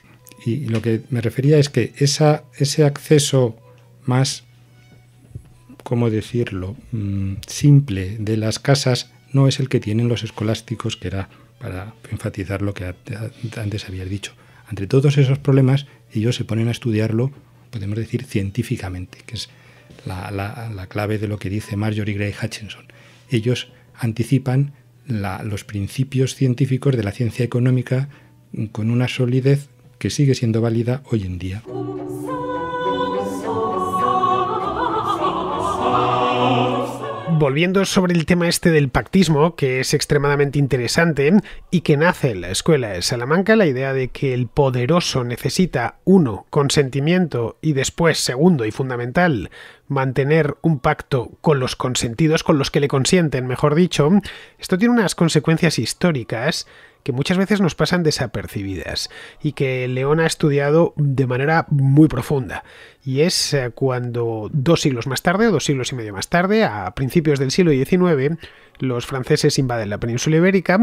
Y lo que me refería es que esa, ese acceso más, ¿cómo decirlo?, mm, simple de las casas no es el que tienen los escolásticos, que era para enfatizar lo que antes había dicho. Entre todos esos problemas, ellos se ponen a estudiarlo, podemos decir, científicamente, que es la, clave de lo que dice Marjorie Gray Hutchinson. Ellos anticipan los principios científicos de la ciencia económica con una solidez que sigue siendo válida hoy en día. volviendo sobre el tema este del pactismo, que es extremadamente interesante y que nace en la escuela de Salamanca, la idea de que el poderoso necesita, uno, consentimiento y después, segundo y fundamental, mantener un pacto con los consentidos, con los que le consienten, mejor dicho, esto tiene unas consecuencias históricas que muchas veces nos pasan desapercibidas y que León ha estudiado de manera muy profunda. Y es eh, cuando dos siglos más tarde, o dos siglos y medio más tarde, a principios del siglo XIX, los franceses invaden la península ibérica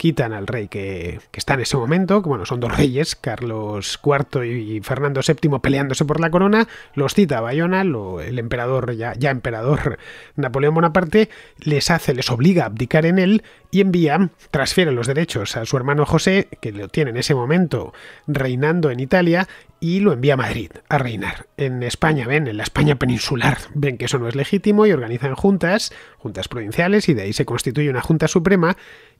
quitan al rey que, está en ese momento, que bueno, son dos reyes, Carlos IV y Fernando VII peleándose por la corona, los cita a Bayona, lo, el emperador, ya, ya emperador Napoleón Bonaparte, les hace, les obliga a abdicar en él y envía, transfiere los derechos a su hermano José, que lo tiene en ese momento reinando en Italia, y lo envía a Madrid a reinar. En España, ven, en la España peninsular, ven que eso no es legítimo y organizan juntas, juntas provinciales, y de ahí se constituye una Junta Suprema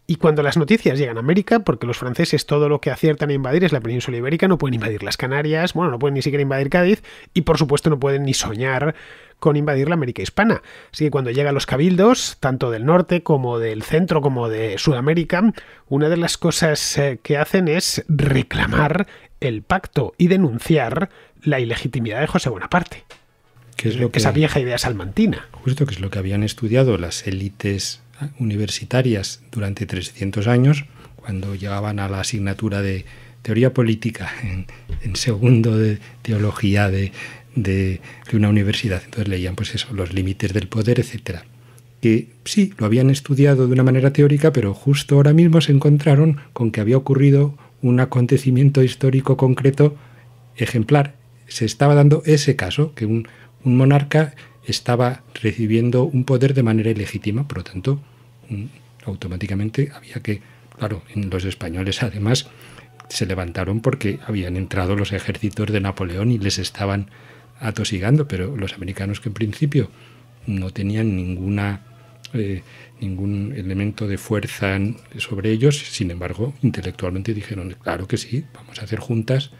y cuando las noticias llegan a América, porque los franceses todo lo que aciertan a invadir es la península ibérica, no pueden invadir las Canarias, bueno, no pueden ni siquiera invadir Cádiz y por supuesto no pueden ni soñar con invadir la América hispana. Así que cuando llegan los cabildos, tanto del norte como del centro como de Sudamérica, una de las cosas eh, que hacen es reclamar el pacto y denunciar la ilegitimidad de José Bonaparte. que es lo que... Esa vieja idea salmantina. Justo que es lo que habían estudiado las élites universitarias durante 300 años, cuando llegaban a la asignatura de teoría política en, segundo de teología de, una universidad. Entonces leían pues eso, los límites del poder, etcétera. Que sí, lo habían estudiado de una manera teórica, pero justo ahora mismo se encontraron con que había ocurrido un acontecimiento histórico concreto ejemplar. Se estaba dando ese caso, que un, un monarca estaba recibiendo un poder de manera ilegítima, por lo tanto, Mm, automáticamente había que, claro, los españoles además se levantaron porque habían entrado los ejércitos de Napoleón y les estaban atosigando, pero los americanos que en principio no tenían ninguna eh, ningún elemento de fuerza sobre ellos, sin embargo, intelectualmente dijeron, claro que sí, vamos a hacer juntas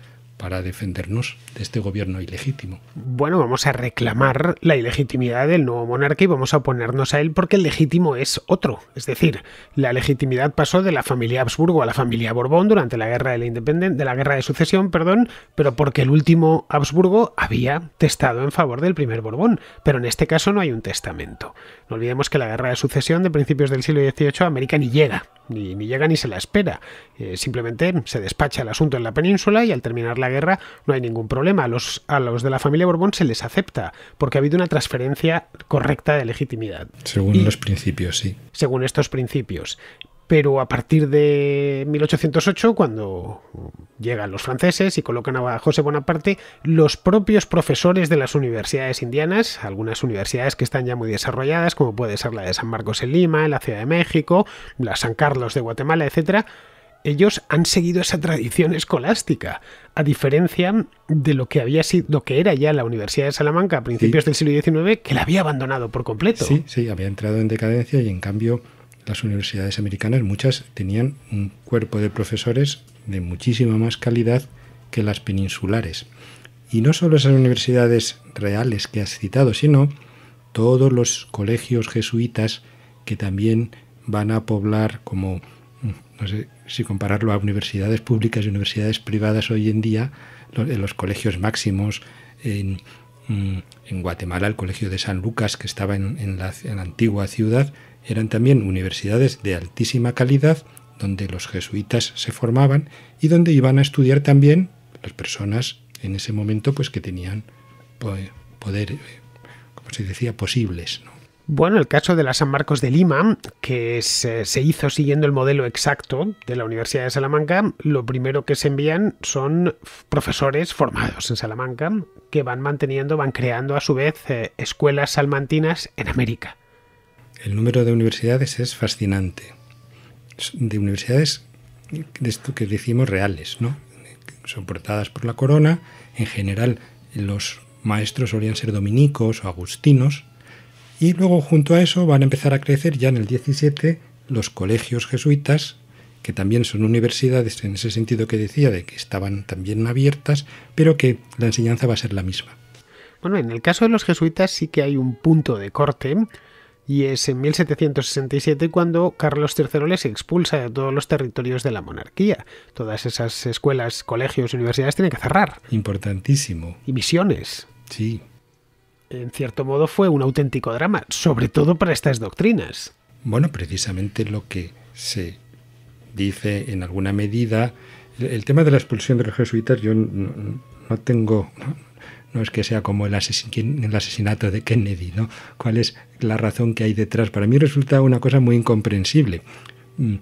para defendernos de este gobierno ilegítimo. Bueno, vamos a reclamar la ilegitimidad del nuevo monarca y vamos a oponernos a él porque el legítimo es otro. Es decir, la legitimidad pasó de la familia Habsburgo a la familia Borbón durante la guerra de la independencia de la guerra de sucesión, perdón, pero porque el último Habsburgo había testado en favor del primer Borbón. Pero en este caso no hay un testamento. No olvidemos que la guerra de sucesión de principios del siglo XVIII a América ni llega ni, ni llega ni se la espera. Eh, simplemente se despacha el asunto en la península y al terminar la guerra no hay ningún problema. A los, a de la familia Borbón se les acepta porque ha habido una transferencia correcta de legitimidad. Según los principios, sí. Según estos principios pero a partir de 1808, cuando llegan los franceses y colocan a José Bonaparte, los propios profesores de las universidades indianas, algunas universidades que están ya muy desarrolladas, como puede ser la de San Marcos en Lima, la Ciudad de México, la San Carlos de Guatemala, etc., ellos han seguido esa tradición escolástica, a diferencia de lo que había sido, lo que era ya la Universidad de Salamanca a principios del siglo XIX, que la había abandonado por completo. Sí, sí, había entrado en decadencia y en cambio las universidades americanas, muchas tenían un cuerpo de profesores de muchísima más calidad que las peninsulares. Y no solo esas universidades reales que has citado, sino todos los colegios jesuitas que también van a poblar como, no sé si compararlo a universidades públicas y universidades privadas hoy en día, los colegios máximos, mm, en, Guatemala el colegio de San Lucas que estaba en la antigua ciudad, eran también universidades de altísima calidad donde los jesuitas se formaban y donde iban a estudiar también las personas en ese momento pues que tenían poder, eh, como se decía, posibles. Bueno, el caso de la San Marcos de Lima, que se, hizo siguiendo el modelo exacto de la Universidad de Salamanca, lo primero que se envían son profesores formados en Salamanca, que van manteniendo, van creando a su vez eh, escuelas salmantinas en América el número de universidades es fascinante. De universidades de esto que decimos reales, ¿no? Soportadas por la corona. En general, los maestros solían ser dominicos o agustinos. Y luego, junto a eso, van a empezar a crecer ya en el 17 los colegios jesuitas, que también son universidades en ese sentido que decía, de que estaban también abiertas, pero que la enseñanza va a ser la misma. Bueno, en el caso de los jesuitas sí que hay un punto de corte y es en 1767 cuando Carlos III les expulsa de todos los territorios de la monarquía. Todas esas escuelas, colegios, universidades tienen que cerrar. Importantísimo. Y misiones. Sí. En cierto modo fue un auténtico drama, sobre todo para estas doctrinas. Bueno, precisamente lo que se dice en alguna medida. El tema de la expulsión de los jesuitas yo no, tengo, no es que sea como el, asesinato de Kennedy, ¿no? ¿Cuál es la razón que hay detrás? Para mí resulta una cosa muy incomprensible. Mm,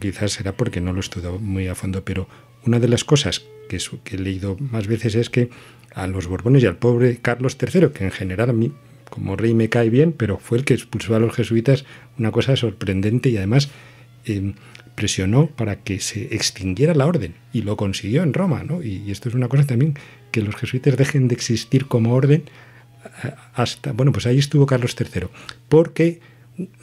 quizás será porque no lo estudio muy a fondo, pero una de las cosas que, he leído más veces es que a los Borbones y al pobre Carlos III, que en general a mí como rey me cae bien, pero fue el que expulsó a los jesuitas, una cosa sorprendente y además em, presionó para que se extinguiera la orden y lo consiguió en Roma, ¿no? y esto es una cosa también que los jesuitas dejen de existir como orden hasta, bueno, pues ahí estuvo Carlos III, porque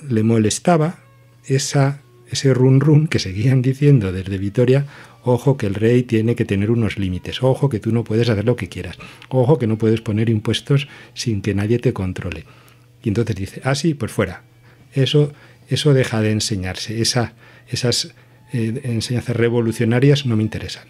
le molestaba esa, ese run run que seguían diciendo desde Vitoria, ojo que el rey tiene que tener unos límites, ojo que tú no puedes hacer lo que quieras, ojo que no puedes poner impuestos sin que nadie te controle. Y entonces dice, ah, sí, pues fuera. Eso, eso deja de enseñarse, esas eh, enseñanzas revolucionarias no me interesan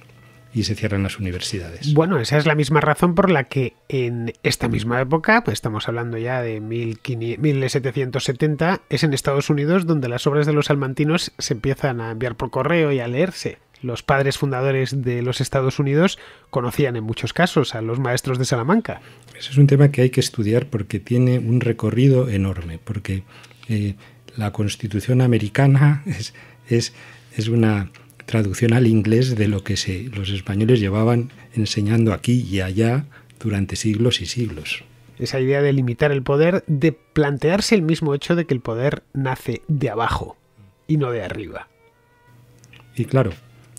y se cierran las universidades. Bueno, esa es la misma razón por la que en esta misma época, pues estamos hablando ya de 1770, es en Estados Unidos donde las obras de los almantinos se empiezan a enviar por correo y a leerse. Los padres fundadores de los Estados Unidos conocían en muchos casos a los maestros de Salamanca. Ese es un tema que hay que estudiar porque tiene un recorrido enorme, porque eh, la constitución americana es, es, es una traducción al inglés de lo que los españoles llevaban enseñando aquí y allá durante siglos y siglos. Esa idea de limitar el poder, de plantearse el mismo hecho de que el poder nace de abajo y no de arriba. Y claro,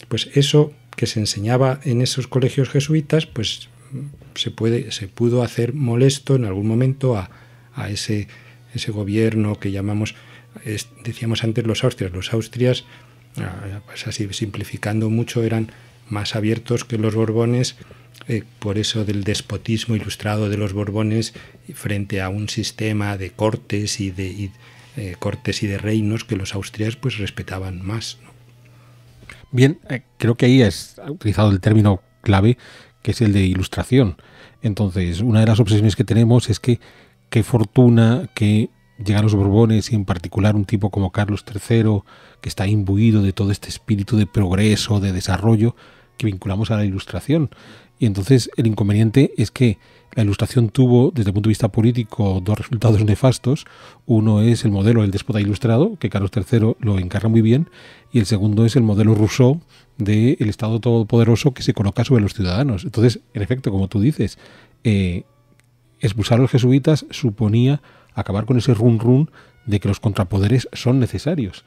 pues eso que se enseñaba en esos colegios jesuitas, pues se, puede, se pudo hacer molesto en algún momento a, ese, ese gobierno que llamamos, decíamos antes los austrias, los austrias Ah, pues así simplificando mucho, eran más abiertos que los Borbones, eh, por eso del despotismo ilustrado de los Borbones frente a un sistema de cortes y de eh, cortes y de reinos que los austrias pues respetaban más. Bien, eh, creo que ahí has utilizado el término clave que es el de ilustración. Entonces, una de las obsesiones que tenemos es que qué fortuna, qué llegan los Borbones y en particular un tipo como Carlos III, que está imbuido de todo este espíritu de progreso, de desarrollo que vinculamos a la Ilustración. Y entonces el inconveniente es que la Ilustración tuvo, desde el punto de vista político, dos resultados nefastos. Uno es el modelo del déspota ilustrado, que Carlos III lo encarga muy bien, y el segundo es el modelo ruso del el Estado todopoderoso que se coloca sobre los ciudadanos. Entonces, en efecto, como tú dices, eh, expulsar a los jesuitas suponía acabar con ese run run de que los contrapoderes son necesarios.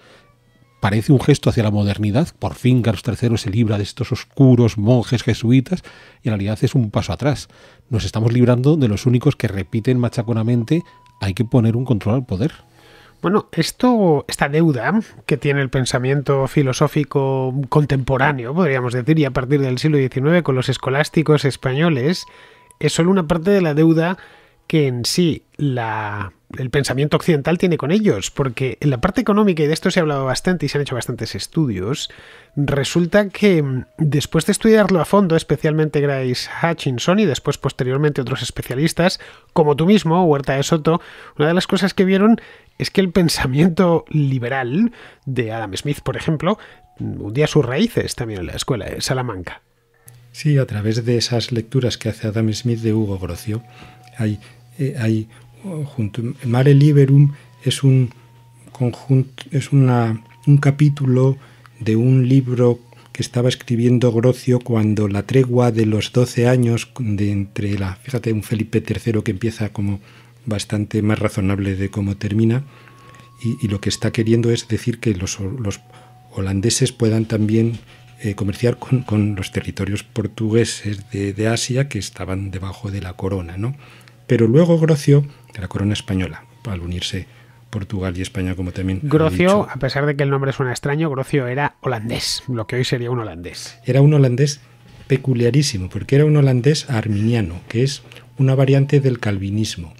Parece un gesto hacia la modernidad, por fin Carlos III se libra de estos oscuros monjes jesuitas y en realidad es un paso atrás. Nos estamos librando de los únicos que repiten machaconamente hay que poner un control al poder. Bueno, esto, esta deuda que tiene el pensamiento filosófico contemporáneo, podríamos decir, y a partir del siglo XIX con los escolásticos españoles, es solo una parte de la deuda que en sí la el pensamiento occidental tiene con ellos, porque en la parte económica, y de esto se ha hablado bastante y se han hecho bastantes estudios, resulta que mm, después de estudiarlo a fondo, especialmente Grace Hutchinson y después posteriormente otros especialistas, como tú mismo, Huerta de Soto, una de las cosas que vieron es que el pensamiento liberal de Adam Smith, por ejemplo, mm, hundía sus raíces también en la escuela de Salamanca. Sí, a través de esas lecturas que hace Adam Smith de Hugo Grocio, hay, eh, hay Mare Liberum es un conjunto, es una, un capítulo de un libro que estaba escribiendo Grocio cuando la tregua de los 12 años de entre la fíjate un Felipe III que empieza como bastante más razonable de cómo termina y, lo que está queriendo es decir que los, holandeses puedan también eh, comerciar con, los territorios portugueses de, de, Asia que estaban debajo de la corona, ¿no? pero luego Grocio de la corona española, al unirse Portugal y España, como también. Grocio, a pesar de que el nombre suena extraño, Grocio era holandés, lo que hoy sería un holandés. Era un holandés peculiarísimo, porque era un holandés arminiano, que es una variante del calvinismo,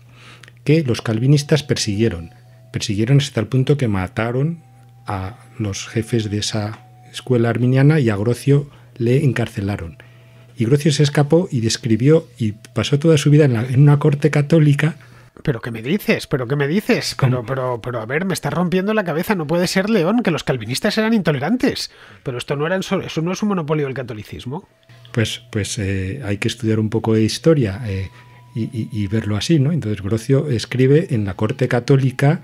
que los calvinistas persiguieron. Persiguieron hasta el punto que mataron a los jefes de esa escuela arminiana y a Grocio le encarcelaron y Grocio se escapó y describió y pasó toda su vida en, una corte católica. ¿Pero qué me dices? ¿Pero qué me dices? Pero, pero, pero, a ver, me está rompiendo la cabeza. No puede ser, León, que los calvinistas eran intolerantes. Pero esto no, era eso no es un monopolio del catolicismo. Pues, pues eh, hay que estudiar un poco de historia. Eh, y, verlo así, ¿no? Entonces Grocio escribe en la corte católica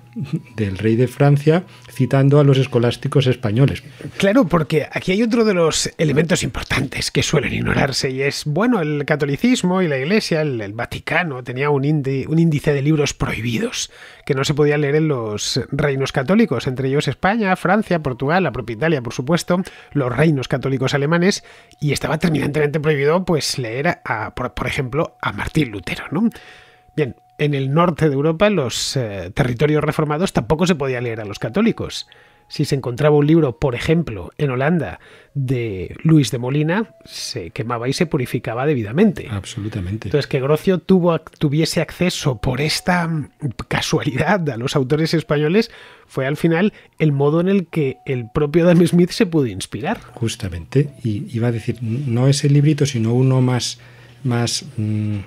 del rey de Francia citando a los escolásticos españoles. Claro, porque aquí hay otro de los elementos importantes que suelen ignorarse y es, bueno, el catolicismo y la iglesia, el, Vaticano tenía un, un índice de libros prohibidos que no se podía leer en los reinos católicos, entre ellos España, Francia, Portugal, la propia Italia, por supuesto, los reinos católicos alemanes, y estaba terminantemente prohibido pues leer, a, por, ejemplo, a Martín Lutero. ¿no? Bien, en el norte de Europa, los eh, territorios reformados tampoco se podía leer a los católicos. Si se encontraba un libro, por ejemplo, en Holanda, de Luis de Molina, se quemaba y se purificaba debidamente. Absolutamente. Entonces, que Grocio tuviese acceso por esta mm, casualidad a los autores españoles fue al final el modo en el que el propio Adam Smith se pudo inspirar. Justamente. Y iba a decir, no ese librito, sino uno más, más mm,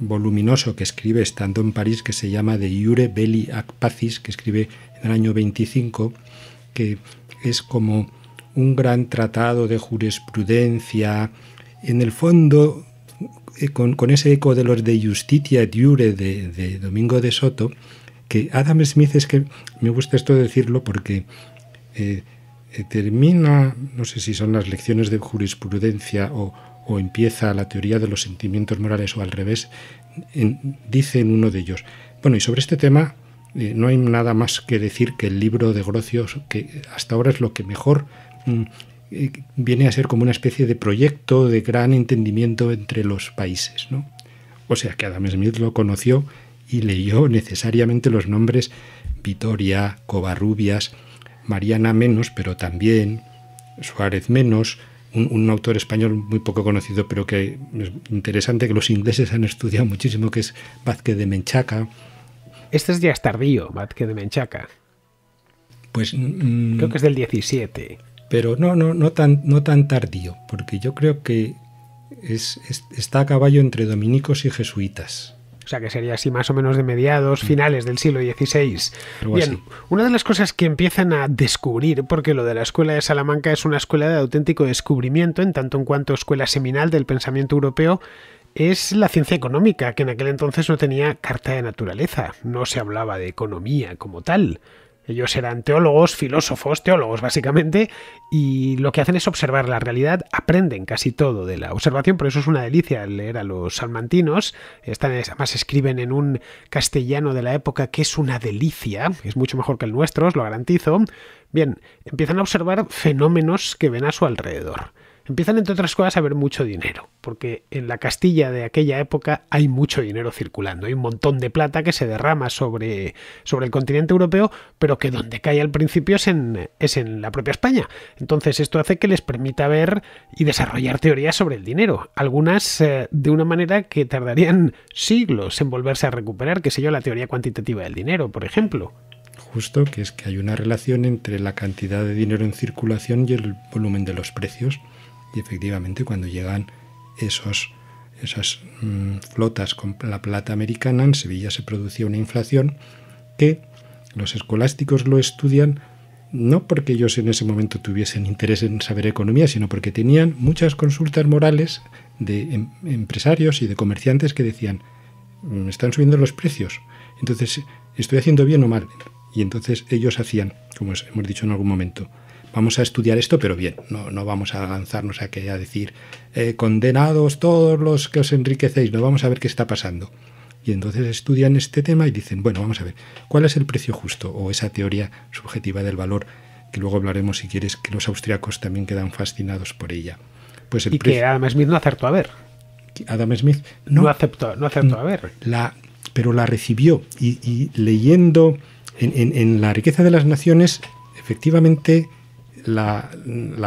voluminoso que escribe estando en París, que se llama De Iure Belli Ac Pacis, que escribe en el año 25 que es como un gran tratado de jurisprudencia, en el fondo, eh, con, ese eco de los de Justitia Diure de, Domingo de Soto, que Adam Smith es que me gusta esto decirlo porque eh, eh, termina, no sé si son las lecciones de jurisprudencia o, empieza la teoría de los sentimientos morales o al revés, dice en uno de ellos. Bueno, y sobre este tema eh, no hay nada más que decir que el libro de Grocios, que hasta ahora es lo que mejor mm, eh, viene a ser como una especie de proyecto de gran entendimiento entre los países. ¿no? O sea que Adam Smith lo conoció y leyó necesariamente los nombres Vitoria, Covarrubias, Mariana menos, pero también Suárez menos, un, un, autor español muy poco conocido, pero que es interesante que los ingleses han estudiado muchísimo, que es Vázquez de Menchaca. Este es ya es tardío, Que de Menchaca. Pues mm, mm, creo que es del 17. Pero no, no, no tan, no tan tardío, porque yo creo que es, está a caballo entre dominicos y jesuitas. O sea que sería así más o menos de mediados, mm. finales del siglo XVI. Bien, una de las cosas que empiezan a descubrir, porque lo de la Escuela de Salamanca es una escuela de auténtico descubrimiento, en tanto en cuanto escuela seminal del pensamiento europeo, es la ciencia económica, que en aquel entonces no tenía carta de naturaleza, no se hablaba de economía como tal. Ellos eran teólogos, filósofos, teólogos básicamente, y lo que hacen es observar la realidad, aprenden casi todo de la observación, por eso es una delicia leer a los salmantinos, Están, además escriben en un castellano de la época que es una delicia, es mucho mejor que el nuestro, os lo garantizo. Bien, empiezan a observar fenómenos que ven a su alrededor empiezan entre otras cosas a ver mucho dinero, porque en la Castilla de aquella época hay mucho dinero circulando, hay un montón de plata que se derrama sobre, sobre el continente europeo, pero que donde cae al principio es en, es en la propia España. Entonces esto hace que les permita ver y desarrollar teorías sobre el dinero, algunas eh, de una manera que tardarían siglos en volverse a recuperar, que sé yo, la teoría cuantitativa del dinero, por ejemplo justo, que es que hay una relación entre la cantidad de dinero en circulación y el volumen de los precios. Y efectivamente cuando llegan esos, esas mm, flotas con la plata americana, en Sevilla se producía una inflación que los escolásticos lo estudian no porque ellos en ese momento tuviesen interés en saber economía, sino porque tenían muchas consultas morales de em, empresarios y de comerciantes que decían, mm, están subiendo los precios, entonces estoy haciendo bien o mal. Y entonces ellos hacían, como hemos dicho en algún momento, vamos a estudiar esto, pero bien, no, no vamos a lanzarnos a, que, a decir, eh, condenados todos los que os enriquecéis, no vamos a ver qué está pasando. Y entonces estudian este tema y dicen, bueno, vamos a ver, ¿cuál es el precio justo o esa teoría subjetiva del valor? que luego hablaremos si quieres, que los austriacos también quedan fascinados por ella. Pues y que Adam Smith no acertó a ver. Adam Smith no, aceptó, no a mm, ver. La, pero la recibió y, leyendo en La riqueza de las naciones, efectivamente la,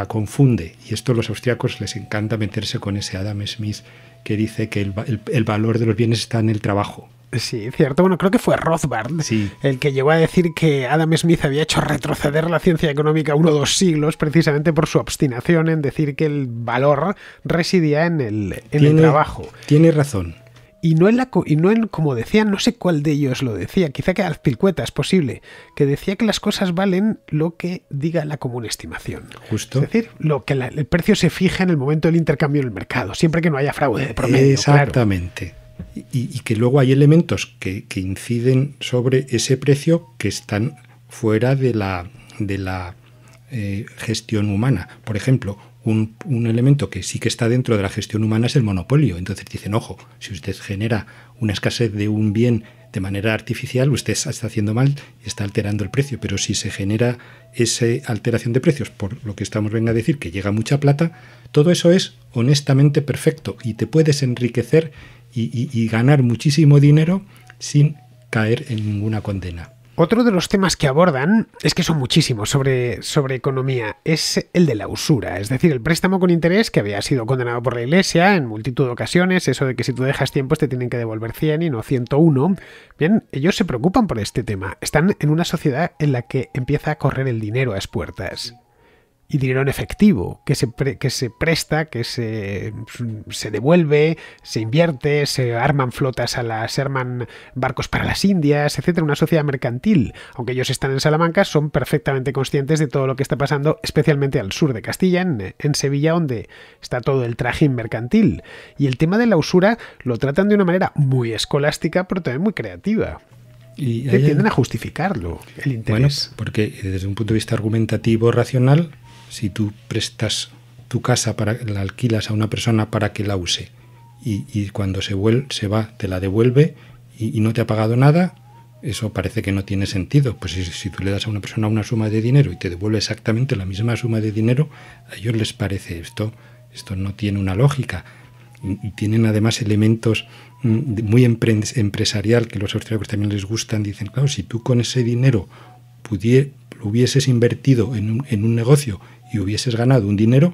confunde. Y esto a los austriacos les encanta meterse con ese Adam Smith que dice que el, valor de los bienes está en el trabajo. Sí, cierto. Bueno, creo que fue Rothbard sí. el que llegó a decir que Adam Smith había hecho retroceder la ciencia económica uno o dos siglos precisamente por su obstinación en decir que el valor residía en el trabajo. Tiene razón. Y no, en la, y no en, como decían, no sé cuál de ellos lo decía, quizá que Azpilcueta es posible, que decía que las cosas valen lo que diga la común estimación. Justo. Es decir, lo que el precio se fija en el momento del intercambio en el mercado, siempre que no haya fraude de promedio. Exactamente. Y, que luego hay elementos que, inciden sobre ese precio que están fuera de la, de la eh, gestión humana. Por ejemplo, un, elemento que sí que está dentro de la gestión humana es el monopolio. Entonces dicen, ojo, si usted genera una escasez de un bien de manera artificial, usted está haciendo mal y está alterando el precio. Pero si se genera esa alteración de precios, por lo que estamos venga a decir, que llega mucha plata, todo eso es honestamente perfecto y te puedes enriquecer y ganar muchísimo dinero sin caer en ninguna condena. Otro de los temas que abordan, es que son muchísimos sobre, sobre economía, es el de la usura, es decir, el préstamo con interés que había sido condenado por la Iglesia en multitud de ocasiones, eso de que si tú dejas tiempo te tienen que devolver 100 y no 101. Bien, ellos se preocupan por este tema, están en una sociedad en la que empieza a correr el dinero a expuertas y dinero en efectivo, que se, que se presta, que se, se, devuelve, se invierte, se arman flotas a las, se arman barcos para las Indias, etcétera, una sociedad mercantil. Aunque ellos están en Salamanca, son perfectamente conscientes de todo lo que está pasando, especialmente al sur de Castilla, en, Sevilla, donde está todo el trajín mercantil. Y el tema de la usura lo tratan de una manera muy escolástica, pero también muy creativa. Y tienden a justificarlo, el interés. porque eh, desde un punto de vista argumentativo, racional, si tú prestas tu casa para la alquilas a una persona para que la use y, cuando se, se va te la devuelve y, no te ha pagado nada, eso parece que no tiene sentido. Pues si, tú le das a una persona una suma de dinero y te devuelve exactamente la misma suma de dinero, a ellos les parece esto, esto no tiene una lógica. tienen además elementos mm, muy empresarial que los austríacos también les gustan. Dicen, claro, si tú con ese dinero lo hubieses invertido en en un negocio y hubieses ganado un dinero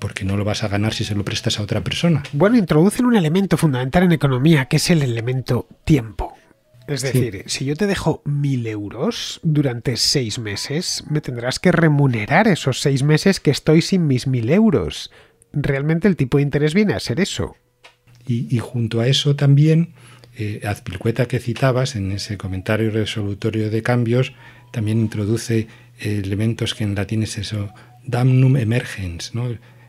porque no lo vas a ganar si se lo prestas a otra persona. Bueno, introducen un elemento fundamental en economía, que es el elemento tiempo. Es decir, si yo te dejo mil euros durante seis meses, me tendrás que remunerar esos seis meses que estoy sin mis mil euros. Realmente el tipo de interés viene a ser eso. Y, junto a eso también, eh, Azpilcueta que citabas en ese comentario resolutorio de cambios, también introduce eh, elementos que en latín es eso damnum emergens, ¿no?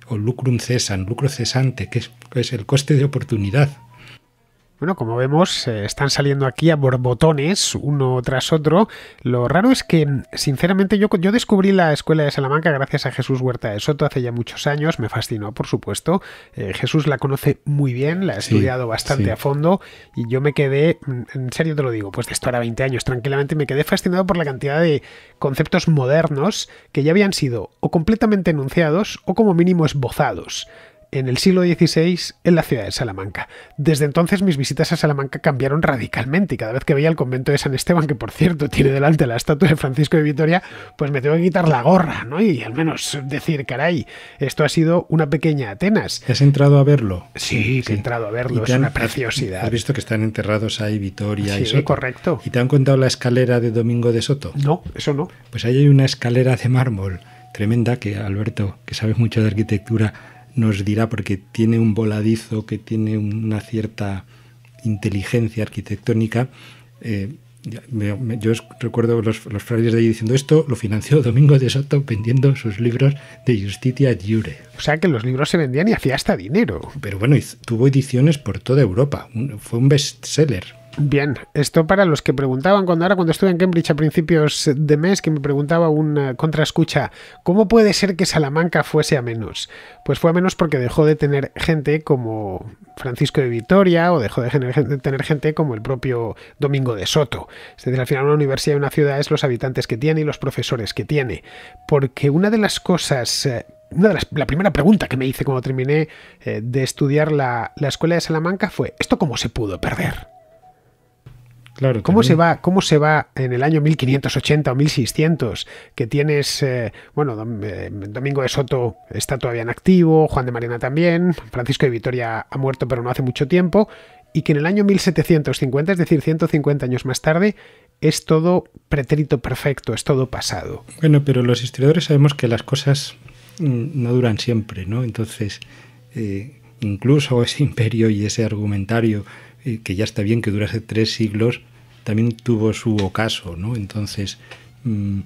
o lucrum cesan, lucro cesante, que es, que es el coste de oportunidad. Bueno, como vemos, eh, están saliendo aquí a borbotones uno tras otro. Lo raro es que, sinceramente, yo, descubrí la escuela de Salamanca gracias a Jesús Huerta de Soto hace ya muchos años. Me fascinó, por supuesto. Eh, Jesús la conoce muy bien, la ha estudiado bastante a fondo y yo me quedé, en serio te lo digo, pues de esto hará 20 años tranquilamente, me quedé fascinado por la cantidad de conceptos modernos que ya habían sido o completamente enunciados o como mínimo esbozados en el siglo XVI en la ciudad de Salamanca. Desde entonces mis visitas a Salamanca cambiaron radicalmente y cada vez que veía el convento de San Esteban, que por cierto tiene delante la estatua de Francisco de Vitoria, pues me tengo que quitar la gorra, ¿no? Y al menos decir, caray, esto ha sido una pequeña Atenas. ¿Has entrado a verlo? Sí, he entrado a verlo, es una preciosidad. Has visto que están enterrados ahí Vitoria sí, y Sí, correcto. ¿Y te han contado la escalera de Domingo de Soto? No, eso no. Pues ahí hay una escalera de mármol tremenda que Alberto, que sabes mucho de arquitectura, nos dirá, porque tiene un voladizo que tiene una cierta inteligencia arquitectónica. Eh, yo recuerdo los, los frailes de allí diciendo esto, lo financió Domingo de Soto vendiendo sus libros de Justitia Jure. O sea que los libros se vendían y hacía hasta dinero. Pero bueno, tuvo ediciones por toda Europa, fue un bestseller. Bien, esto para los que preguntaban cuando ahora cuando estuve en Cambridge a principios de mes que me preguntaba un eh, contraescucha, ¿cómo puede ser que Salamanca fuese a menos? Pues fue a menos porque dejó de tener gente como Francisco de Vitoria o dejó de tener gente como el propio Domingo de Soto. Es decir, al final una universidad y una ciudad es los habitantes que tiene y los profesores que tiene, porque una de las cosas eh, una de las, la primera pregunta que me hice cuando terminé eh, de estudiar la, la escuela de Salamanca fue, ¿esto cómo se pudo perder? Claro, ¿Cómo, se va, ¿Cómo se va en el año 1580 o 1600? Que tienes, eh, bueno, eh, Domingo de Soto está todavía en activo, Juan de Mariana también, Francisco de Vitoria ha muerto pero no hace mucho tiempo, y que en el año 1750, es decir, 150 años más tarde, es todo pretérito perfecto, es todo pasado. Bueno, pero los historiadores sabemos que las cosas mm, no duran siempre, ¿no? Entonces, eh, incluso ese imperio y ese argumentario eh, que ya está bien que durase tres siglos, también tuvo su ocaso, ¿no? Entonces, mm,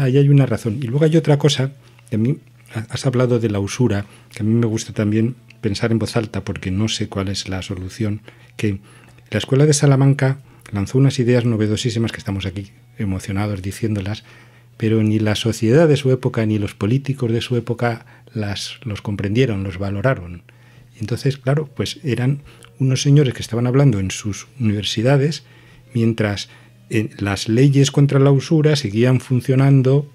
ahí hay una razón. Y luego hay otra cosa, que a mí has hablado de la usura, que a mí me gusta también pensar en voz alta, porque no sé cuál es la solución, que la Escuela de Salamanca lanzó unas ideas novedosísimas que estamos aquí emocionados diciéndolas, pero ni la sociedad de su época ni los políticos de su época las los comprendieron, los valoraron. Entonces, claro, pues eran unos señores que estaban hablando en sus universidades mientras eh, las leyes contra la usura seguían funcionando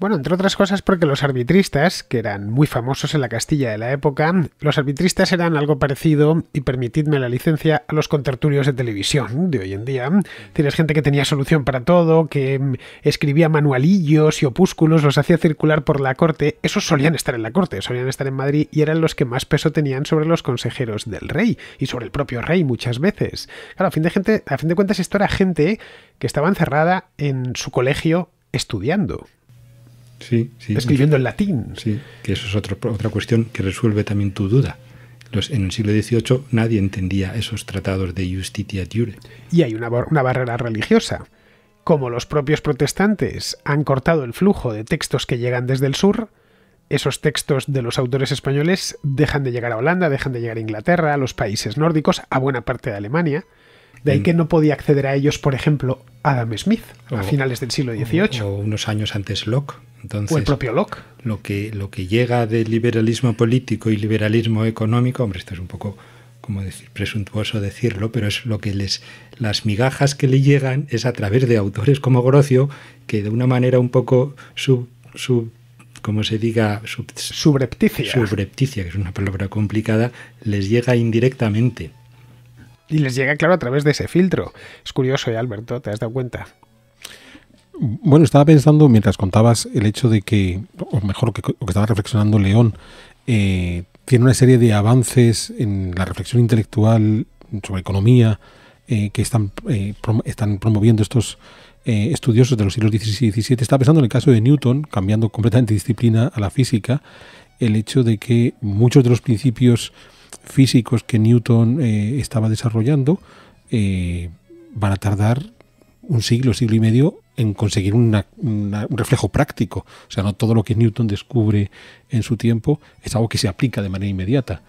bueno, entre otras cosas porque los arbitristas, que eran muy famosos en la Castilla de la época, los arbitristas eran algo parecido, y permitidme la licencia, a los contertulios de televisión de hoy en día. Tienes gente que tenía solución para todo, que mm, escribía manualillos y opúsculos, los hacía circular por la corte. Esos solían estar en la corte, solían estar en Madrid y eran los que más peso tenían sobre los consejeros del rey y sobre el propio rey muchas veces. Claro, a fin de, gente, a fin de cuentas esto era gente que estaba encerrada en su colegio estudiando. Sí, escribiendo en latín. Sí, que eso es otra cuestión que resuelve también tu duda. en el siglo XVIII nadie entendía esos tratados de justitia jure. Y hay una barrera religiosa. Como los propios protestantes han cortado el flujo de textos que llegan desde el sur, esos textos de los autores españoles dejan de llegar a Holanda, dejan de llegar a Inglaterra, a los países nórdicos, a buena parte de Alemania. De ahí mm. que no podía acceder a ellos, por ejemplo, Adam Smith a finales del siglo XVIII. O, unos años antes Locke. Entonces, o el propio Locke. Lo que, lo que llega del liberalismo político y liberalismo económico, hombre, esto es un poco, como decir, presuntuoso decirlo, pero es lo que les. Las migajas que le llegan es a través de autores como Grocio, que de una manera un poco sub, sub como se diga, subrepticia. Subrepticia, que es una palabra complicada, les llega indirectamente. Y les llega, claro, a través de ese filtro. Es curioso, ¿eh, Alberto, ¿te has dado cuenta? Bueno, estaba pensando mientras contabas el hecho de que, o mejor, que, que estaba reflexionando León, eh, tiene una serie de avances en la reflexión intelectual sobre economía eh, que están, están promoviendo estos estudiosos de los siglos XVI y XVII. Estaba pensando en el caso de Newton, cambiando completamente disciplina a la física, el hecho de que muchos de los principios físicos que Newton eh, estaba desarrollando eh, van a tardar un siglo, siglo y medio en conseguir un reflejo práctico. O sea, no todo lo que Newton descubre en su tiempo es algo que se aplica de manera inmediata.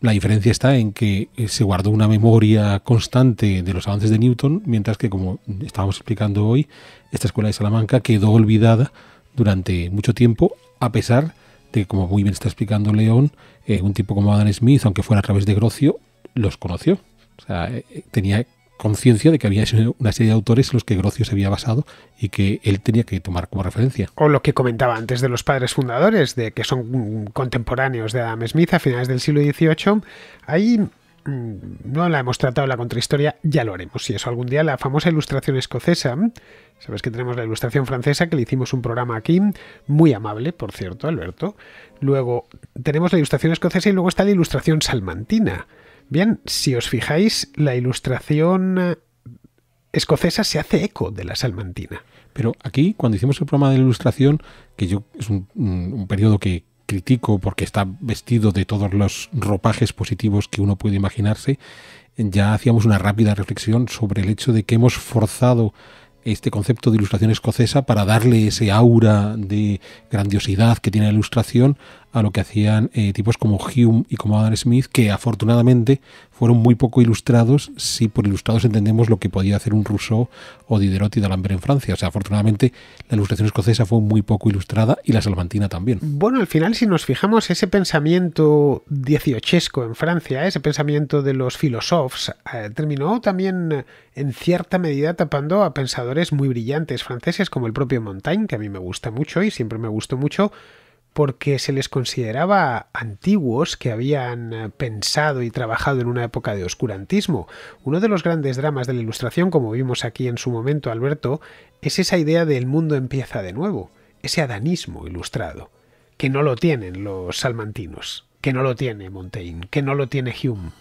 La diferencia está en que eh, se guardó una memoria constante de los avances de Newton, mientras que, como estábamos explicando hoy, esta escuela de Salamanca quedó olvidada durante mucho tiempo, a pesar de como muy bien está explicando León, eh, un tipo como Adam Smith, aunque fuera a través de Grocio, los conoció. O sea, eh, tenía conciencia de que había una serie de autores en los que Grocio se había basado y que él tenía que tomar como referencia. O lo que comentaba antes de los padres fundadores, de que son mm, contemporáneos de Adam Smith a finales del siglo XVIII, ahí mm, no la hemos tratado la contrahistoria, ya lo haremos. si eso algún día la famosa ilustración escocesa Sabes que tenemos la ilustración francesa, que le hicimos un programa aquí, muy amable, por cierto, Alberto. Luego tenemos la ilustración escocesa y luego está la ilustración salmantina. Bien, si os fijáis, la ilustración eh, escocesa se hace eco de la salmantina. Pero aquí, cuando hicimos el programa de la ilustración, que yo es un, un periodo que, critico porque está vestido de todos los ropajes positivos que uno puede imaginarse, ya hacíamos una rápida reflexión sobre el hecho de que hemos forzado este concepto de ilustración escocesa para darle ese aura de grandiosidad que tiene la ilustración a lo que hacían eh, tipos como Hume y como Adam Smith, que afortunadamente fueron muy poco ilustrados, si por ilustrados entendemos lo que podía hacer un Rousseau o Diderot y D'Alembert en Francia. O sea, afortunadamente la ilustración escocesa fue muy poco ilustrada y la salvantina también. Bueno, al final, si nos fijamos, ese pensamiento dieciochesco en Francia, ese pensamiento de los filósofos, eh, terminó también eh, en cierta medida tapando a pensadores muy brillantes franceses como el propio Montaigne, que a mí me gusta mucho y siempre me gustó mucho porque se les consideraba antiguos que habían eh, pensado y trabajado en una época de oscurantismo. Uno de los grandes dramas de la Ilustración, como vimos aquí en su momento Alberto, es esa idea del mundo empieza de nuevo, ese adanismo ilustrado, que no lo tienen los salmantinos, que no lo tiene Montaigne, que no lo tiene Hume.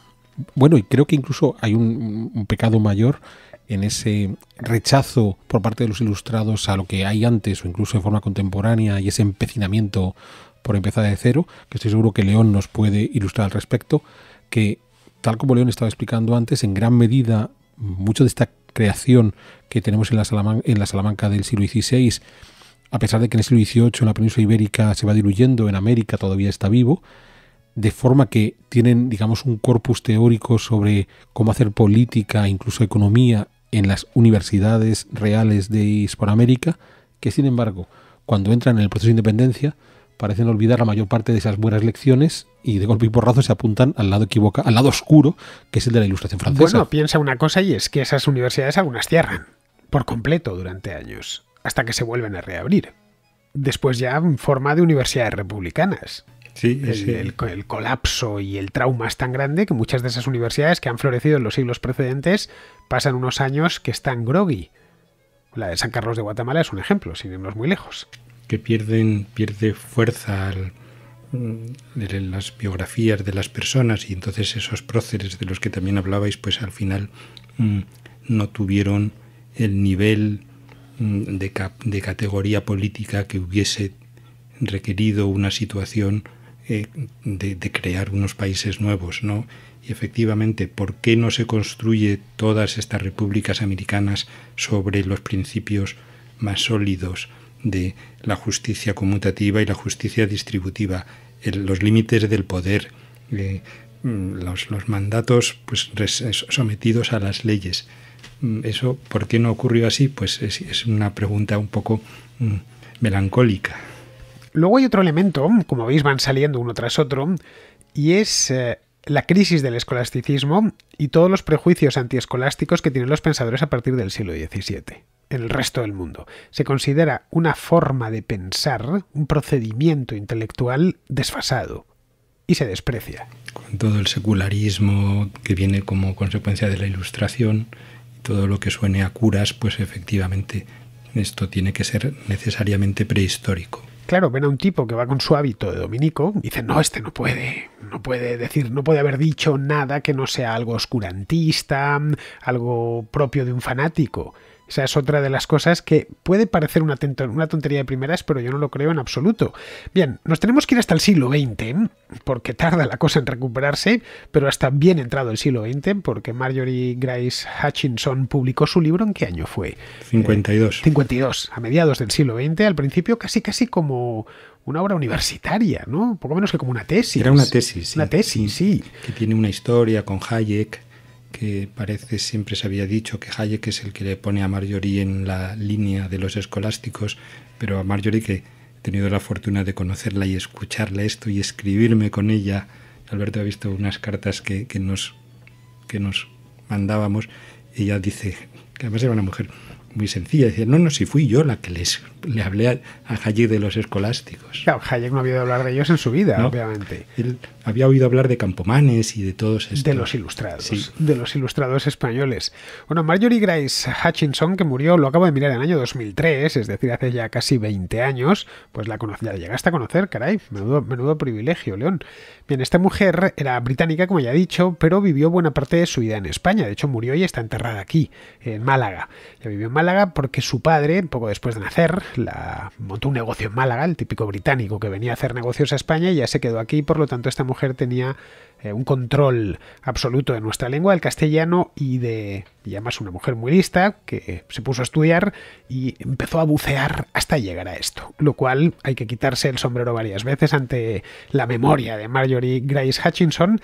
Bueno, y creo que incluso hay un pecado mayor en ese rechazo por parte de los ilustrados a lo que hay antes o incluso de forma contemporánea y ese empecinamiento por empezar de cero, que estoy seguro que León nos puede ilustrar al respecto, que tal como León estaba explicando antes, en gran medida mucho de esta creación que tenemos en la, en la Salamanca del siglo XVI, a pesar de que en el siglo XVIII en la península ibérica se va diluyendo, en América todavía está vivo, de forma que tienen, digamos, un corpus teórico sobre cómo hacer política, incluso economía, en las universidades reales de Hispanoamérica, que sin embargo, cuando entran en el proceso de independencia, parecen olvidar la mayor parte de esas buenas lecciones y de golpe y porrazo se apuntan al lado equivocado, al lado oscuro, que es el de la Ilustración francesa. Bueno, piensa una cosa y es que esas universidades algunas cierran por completo durante años, hasta que se vuelven a reabrir. Después ya en forma de universidades republicanas. Sí, el, colapso y el trauma es tan grande que muchas de esas universidades que han florecido en los siglos precedentes Pasan unos años que están groggy. La de San Carlos de Guatemala es un ejemplo, sin irnos muy lejos. Que pierden, pierde fuerza al, mm, las biografías de las personas y entonces esos próceres de los que también hablabais, pues al final mm, no tuvieron el nivel mm, de, categoría política que hubiese requerido una situación eh, de, de, crear unos países nuevos, ¿no? Y efectivamente, ¿por qué no se construye todas estas repúblicas americanas sobre los principios más sólidos de la justicia conmutativa y la justicia distributiva, los límites del poder, eh, los, mandatos pues, sometidos a las leyes? Mm, ¿Eso por qué no ocurrió así? Pues es, una pregunta un poco mm, melancólica. Luego hay otro elemento, como veis van saliendo uno tras otro, y es eh, la crisis del escolasticismo y todos los prejuicios antiescolásticos que tienen los pensadores a partir del siglo XVII en el resto del mundo. Se considera una forma de pensar, un procedimiento intelectual desfasado y se desprecia. Con todo el secularismo que viene como consecuencia de la ilustración y todo lo que suene a curas, pues efectivamente esto tiene que ser necesariamente prehistórico. Claro, ven a un tipo que va con su hábito de dominico, y dicen, no, este no puede, no puede decir, no puede haber dicho nada que no sea algo oscurantista, algo propio de un fanático. Esa es otra de las cosas que puede parecer una, tontería de primeras, pero yo no lo creo en absoluto. Bien, nos tenemos que ir hasta el siglo XX, porque tarda la cosa en recuperarse, pero hasta bien entrado el siglo XX, porque Marjorie Grace Hutchinson publicó su libro en qué año fue? 52. Eh, 52, a mediados del siglo XX, al principio casi casi como una obra universitaria, ¿no? Poco menos que como una tesis. Era una tesis. Sí. Una tesis, sí. Que tiene una historia con Hayek que parece siempre se había dicho que Hayek es el que le pone a Marjorie en la línea de los escolásticos, pero a Marjorie que he tenido la fortuna de conocerla y escucharla esto y escribirme con ella. Alberto ha visto unas cartas que, nos, que nos mandábamos. Ella dice, que además era una mujer muy sencilla, dice, no, no, si fui yo la que les le hablé a, Hayek de los escolásticos. Claro, Hayek no había oído hablar de ellos en su vida, obviamente. Él había oído hablar de Campomanes y de todos estos. De los ilustrados, de los ilustrados españoles. Bueno, Marjorie Grace Hutchinson, que murió, lo acabo de mirar en el año 2003, es decir, hace ya casi 20 años, pues la, conocí, la llegaste a conocer, caray, menudo, menudo privilegio, León. Bien, esta mujer era británica, como ya he dicho, pero vivió buena parte de su vida en España. De hecho, murió y está enterrada aquí, en Málaga. Ya vivió en Málaga porque su padre, poco después de nacer, la, montó un negocio en Málaga, el típico británico que venía a hacer negocios a España y ya se quedó aquí, por lo tanto esta mujer tenía eh, un control absoluto de nuestra lengua, del castellano y de, y además una mujer muy lista que se puso a estudiar y empezó a bucear hasta llegar a esto, lo cual hay que quitarse el sombrero varias veces ante la memoria de Marjorie Grace Hutchinson,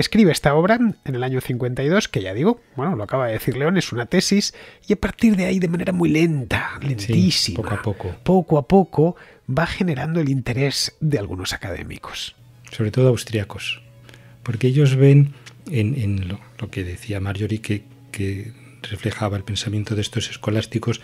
Escribe esta obra en el año 52, que ya digo, bueno, lo acaba de decir León, es una tesis, y a partir de ahí, de manera muy lenta, lentísima, poco a poco, va generando el interés de algunos académicos. Sobre todo austriacos, porque ellos ven en, lo, que decía Marjorie, que, reflejaba el pensamiento de estos escolásticos,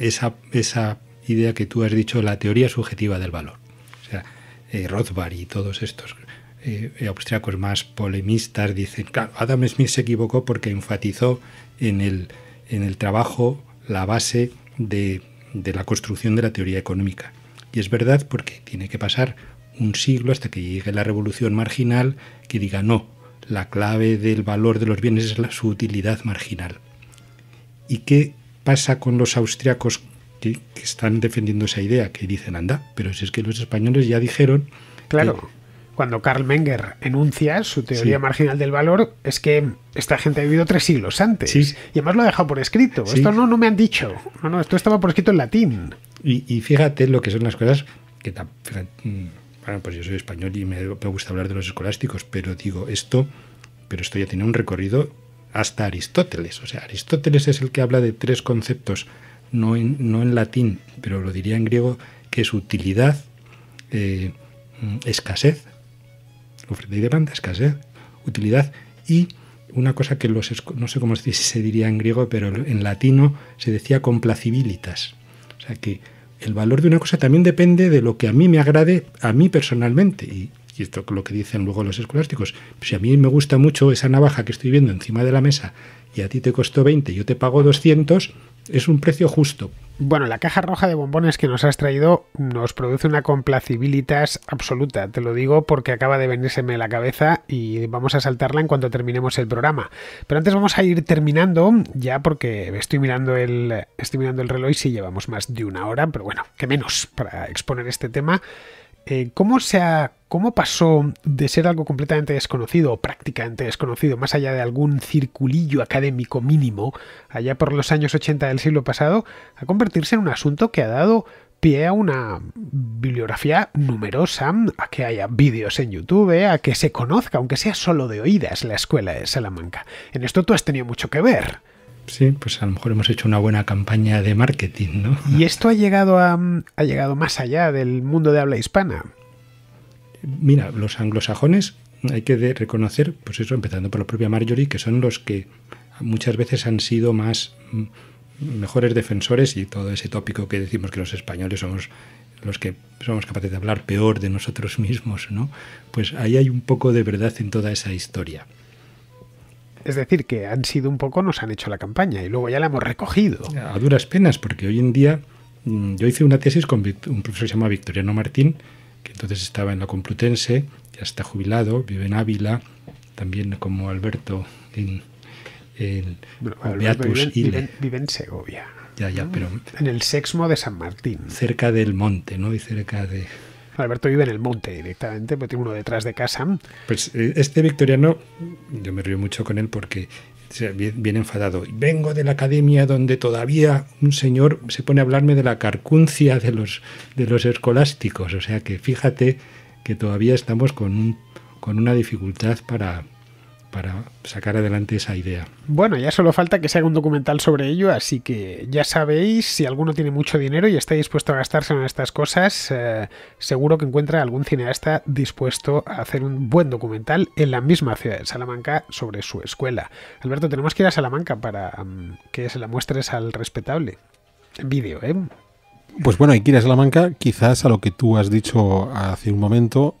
esa, idea que tú has dicho, la teoría subjetiva del valor. O sea, eh, Rothbard y todos estos eh, austriacos más polemistas dicen, claro, Adam Smith se equivocó porque enfatizó en el, en el trabajo la base de, la construcción de la teoría económica. Y es verdad porque tiene que pasar un siglo hasta que llegue la revolución marginal que diga, no, la clave del valor de los bienes es su utilidad marginal. ¿Y qué pasa con los austriacos que, que, están defendiendo esa idea? Que dicen, anda, pero si es que los españoles ya dijeron claro cuando Karl Menger enuncia su teoría marginal del valor, es que esta gente ha vivido tres siglos antes. Y además lo ha dejado por escrito. Esto no, no me han dicho. No, no, esto estaba por escrito en latín. Y, fíjate lo que son las cosas que... Mm, bueno, pues yo soy español y me, gusta hablar de los escolásticos, pero digo, esto, pero esto ya tiene un recorrido hasta Aristóteles. O sea, Aristóteles es el que habla de tres conceptos, no en, no en latín, pero lo diría en griego, que es utilidad, eh, mm, escasez ofrenda y demanda, escasez, utilidad y una cosa que los, no sé cómo se diría en griego, pero en latino se decía complacibilitas. O sea que el valor de una cosa también depende de lo que a mí me agrade a mí personalmente. Y, esto es lo que dicen luego los escolásticos. Pues si a mí me gusta mucho esa navaja que estoy viendo encima de la mesa y a ti te costó 20, yo te pago 200, es un precio justo bueno, la caja roja de bombones que nos has traído nos produce una complacibilitas absoluta, te lo digo porque acaba de venirseme la cabeza y vamos a saltarla en cuanto terminemos el programa. Pero antes vamos a ir terminando ya porque estoy mirando el, estoy mirando el reloj y llevamos más de una hora, pero bueno, que menos para exponer este tema. Eh, ¿cómo, se ¿cómo pasó de ser algo completamente desconocido o prácticamente desconocido, más allá de algún circulillo académico mínimo, allá por los años 80 del siglo pasado, a convertirse en un asunto que ha dado pie a una bibliografía numerosa, a que haya vídeos en YouTube, a que se conozca, aunque sea solo de oídas, la escuela de Salamanca? En esto tú has tenido mucho que ver. Sí, pues a lo mejor hemos hecho una buena campaña de marketing, ¿no? Y esto ha llegado ha llegado más allá del mundo de habla hispana. Mira, los anglosajones hay que reconocer, pues eso, empezando por la propia Marjorie, que son los que muchas veces han sido más mm, mejores defensores y todo ese tópico que decimos que los españoles somos los que somos capaces de hablar peor de nosotros mismos, ¿no? Pues ahí hay un poco de verdad en toda esa historia. Es decir, que han sido un poco, nos han hecho la campaña y luego ya la hemos recogido. A duras penas, porque hoy en día mm, yo hice una tesis con un profesor que se llama Victoriano Martín, que entonces estaba en la Complutense, ya está jubilado, vive en Ávila, también como Alberto en, vive, en Segovia. Ya, pero... En el sexmo de San Martín. Cerca del monte, ¿no? Y cerca de Alberto vive en el monte directamente, pero pues tiene uno detrás de casa. Pues eh, este victoriano, yo me río mucho con él porque viene enfadado. Vengo de la academia donde todavía un señor se pone a hablarme de la carcuncia de los, de los escolásticos. O sea que fíjate que todavía estamos con, con una dificultad para, para sacar adelante esa idea. Bueno, ya solo falta que se haga un documental sobre ello, así que ya sabéis, si alguno tiene mucho dinero y está dispuesto a gastarse en estas cosas, eh, seguro que encuentra algún cineasta dispuesto a hacer un buen documental en la misma ciudad de Salamanca sobre su escuela. Alberto, tenemos que ir a Salamanca para mm, que se la muestres al respetable. En vídeo, ¿eh? Pues bueno, hay que ir a Salamanca, quizás a lo que tú has dicho hace un momento,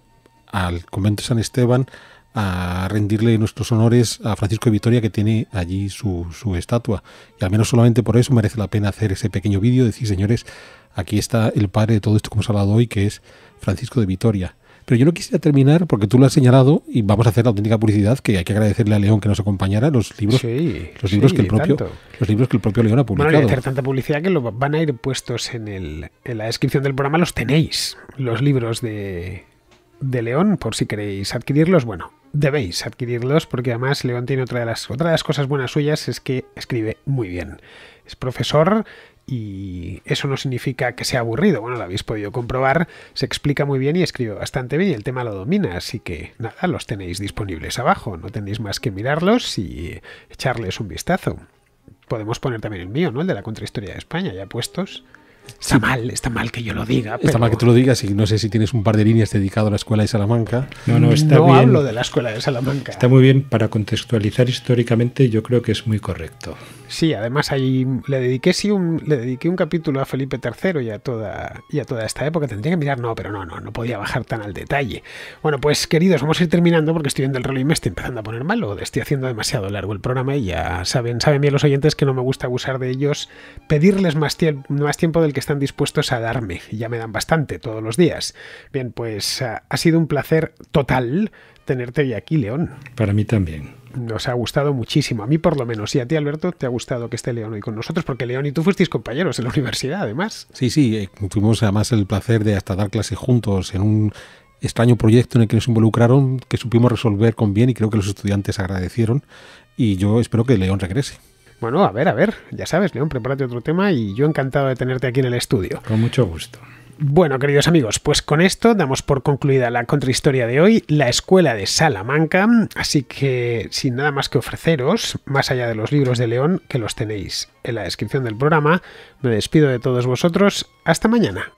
al convento San Esteban, a rendirle nuestros honores a Francisco de Vitoria que tiene allí su, estatua. Y al menos solamente por eso merece la pena hacer ese pequeño vídeo, decir señores, aquí está el padre de todo esto que hemos hablado hoy, que es Francisco de Vitoria. Pero yo no quisiera terminar porque tú lo has señalado y vamos a hacer la auténtica publicidad que hay que agradecerle a León que nos acompañara los libros, los libros que el propio, los libros el propio León ha publicado. hacer tanta publicidad que lo van a ir puestos en, el, en la descripción del programa los tenéis los libros de de León por si queréis adquirirlos. Bueno, debéis adquirirlos porque además León tiene otra de las, cosas buenas suyas es que escribe muy bien. Es profesor y eso no significa que sea aburrido, bueno, lo habéis podido comprobar, se explica muy bien y escribe bastante bien y el tema lo domina, así que nada, los tenéis disponibles abajo, no tenéis más que mirarlos y echarles un vistazo. Podemos poner también el mío, ¿no? El de la contrahistoria de España, ya puestos. Está mal, está mal que yo lo diga. Está mal que tú lo digas y no sé si tienes un par de líneas dedicado a la escuela de Salamanca. No, no, está no hablo de la escuela de Salamanca. Está muy bien para contextualizar históricamente, yo creo que es muy correcto. Sí, además ahí le dediqué sí un le dediqué un capítulo a Felipe III y a toda y a toda esta época. Tendría que mirar, no, pero no, no, no podía bajar tan al detalle. Bueno, pues queridos, vamos a ir terminando porque estoy viendo el reloj y me estoy empezando a poner malo. Estoy haciendo demasiado largo el programa y ya saben, saben bien los oyentes que no me gusta abusar de ellos, pedirles más, tiempo más tiempo del que están dispuestos a darme. Ya me dan bastante todos los días. Bien, pues eh, ha sido un placer total tenerte hoy aquí, León. Para mí también. Nos ha gustado muchísimo, a mí por lo menos, y a ti, Alberto, te ha gustado que esté León hoy con nosotros, porque León y tú fuisteis compañeros en la universidad, además. Sí, sí, eh, tuvimos además el placer de hasta dar clase juntos en un extraño proyecto en el que nos involucraron, que supimos resolver con bien y creo que los estudiantes agradecieron, y yo espero que León regrese. Bueno, a ver, a ver, ya sabes, León, prepárate otro tema y yo encantado de tenerte aquí en el estudio. Con mucho gusto. Bueno, queridos amigos, pues con esto damos por concluida la contrahistoria de hoy, la escuela de Salamanca, así que sin nada más que ofreceros, más allá de los libros de León, que los tenéis en la descripción del programa, me despido de todos vosotros, hasta mañana.